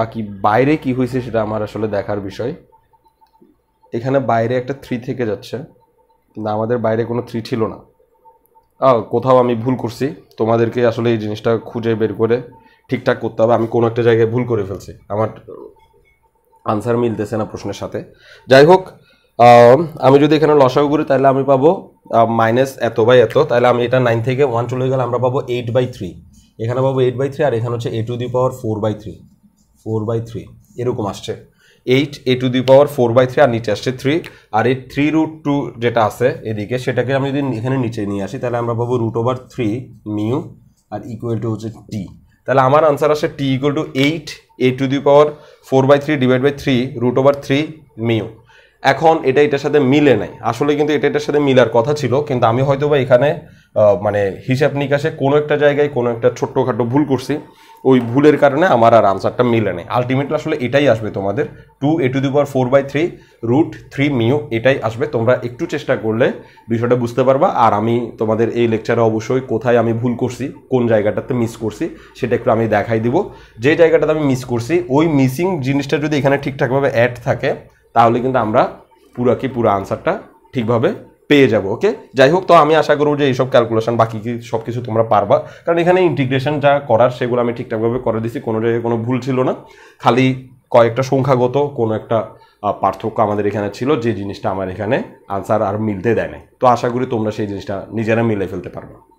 বাকি বাইরে কি হয়েছে সেটা আমার আসলে দেখার বিষয় এখানে বাইরে একটা থ্রি থেকে যাচ্ছে কিন্তু আমাদের বাইরে কোনো থ্রি ছিল না কোথাও আমি ভুল করছি তোমাদেরকে আসলে এই জিনিসটা খুঁজে বের করে ঠিকঠাক করতে হবে আমি কোনো একটা জায়গায় ভুল করে ফেলছি আমার আনসার মিলতেছে না প্রশ্নের সাথে যাই হোক আমি যদি এখানে লসাও করি তাহলে আমি পাবো মাইনাস এত বাই এত তাহলে আমি এটা নাইন থেকে ওয়ান চলে গেলে আমরা পাবো এইট বাই থ্রি এখানে পাবো এইট বাই থ্রি আর এখানে হচ্ছে a to the power four by three four by three এরকম আসছে eight a to the power four by three আর নিচে আসছে থ্রি আর এই থ্রি রুট টু যেটা আছে এদিকে সেটাকে আমি যদি এখানে নিচে নিয়ে আসি তাহলে আমরা পাবো রুট ওভার থ্রি মিউ আর ইকুয়াল টু হচ্ছে টি তাহলে আমার আনসার আসে T equal to eight a to the power four by three divide by three root over three mu এখন এটা এটার সাথে মিলে নাই আসলে কিন্তু এটা এটার সাথে মিলার কথা ছিল কিন্তু আমি হয়তো বা এখানে মানে হিসাব নিকাশে কোনো একটা জায়গায় কোনো একটা ছোট্টখাটো ভুল করছি ওই ভুলের কারণে আমার আর আনসারটা মিলে নেই আলটিমেটলি আসলে এটাই আসবে তোমাদের two a to the power four by three root three mu এটাই আসবে তোমরা একটু চেষ্টা করলে বিষয়টা বুঝতে পারবা আর আমি তোমাদের এই লেকচারে অবশ্যই কোথায় আমি ভুল করছি কোন জায়গাটাতে মিস করছি সেটা একটু আমি দেখাই দিব যে জায়গাটাতে আমি মিস করছি ওই মিসিং জিনিসটা যদি এখানে ঠিকঠাকভাবে অ্যাড থাকে তাহলে কিন্তু আমরা পুরা কি পুরো আনসারটা ঠিকভাবে পেয়ে যাবো ওকে যাই হোক তো আমি আশা করবো যে এইসব ক্যালকুলেশন বাকি সব কিছু তোমরা পারবা কারণ এখানে ইন্টিগ্রেশন যা করার সেগুলো আমি ঠিকঠাকভাবে করে দিছি কোনো জায়গায় কোনো ভুল ছিল না খালি কয়েকটা সংখ্যাগত কোনো একটা পার্থক্য আমাদের এখানে ছিল যে জিনিসটা আমার এখানে আনসার আর মিলতে দেয় নাই তো আশা করি তোমরা সেই জিনিসটা নিজেরা মিলে ফেলতে পারবে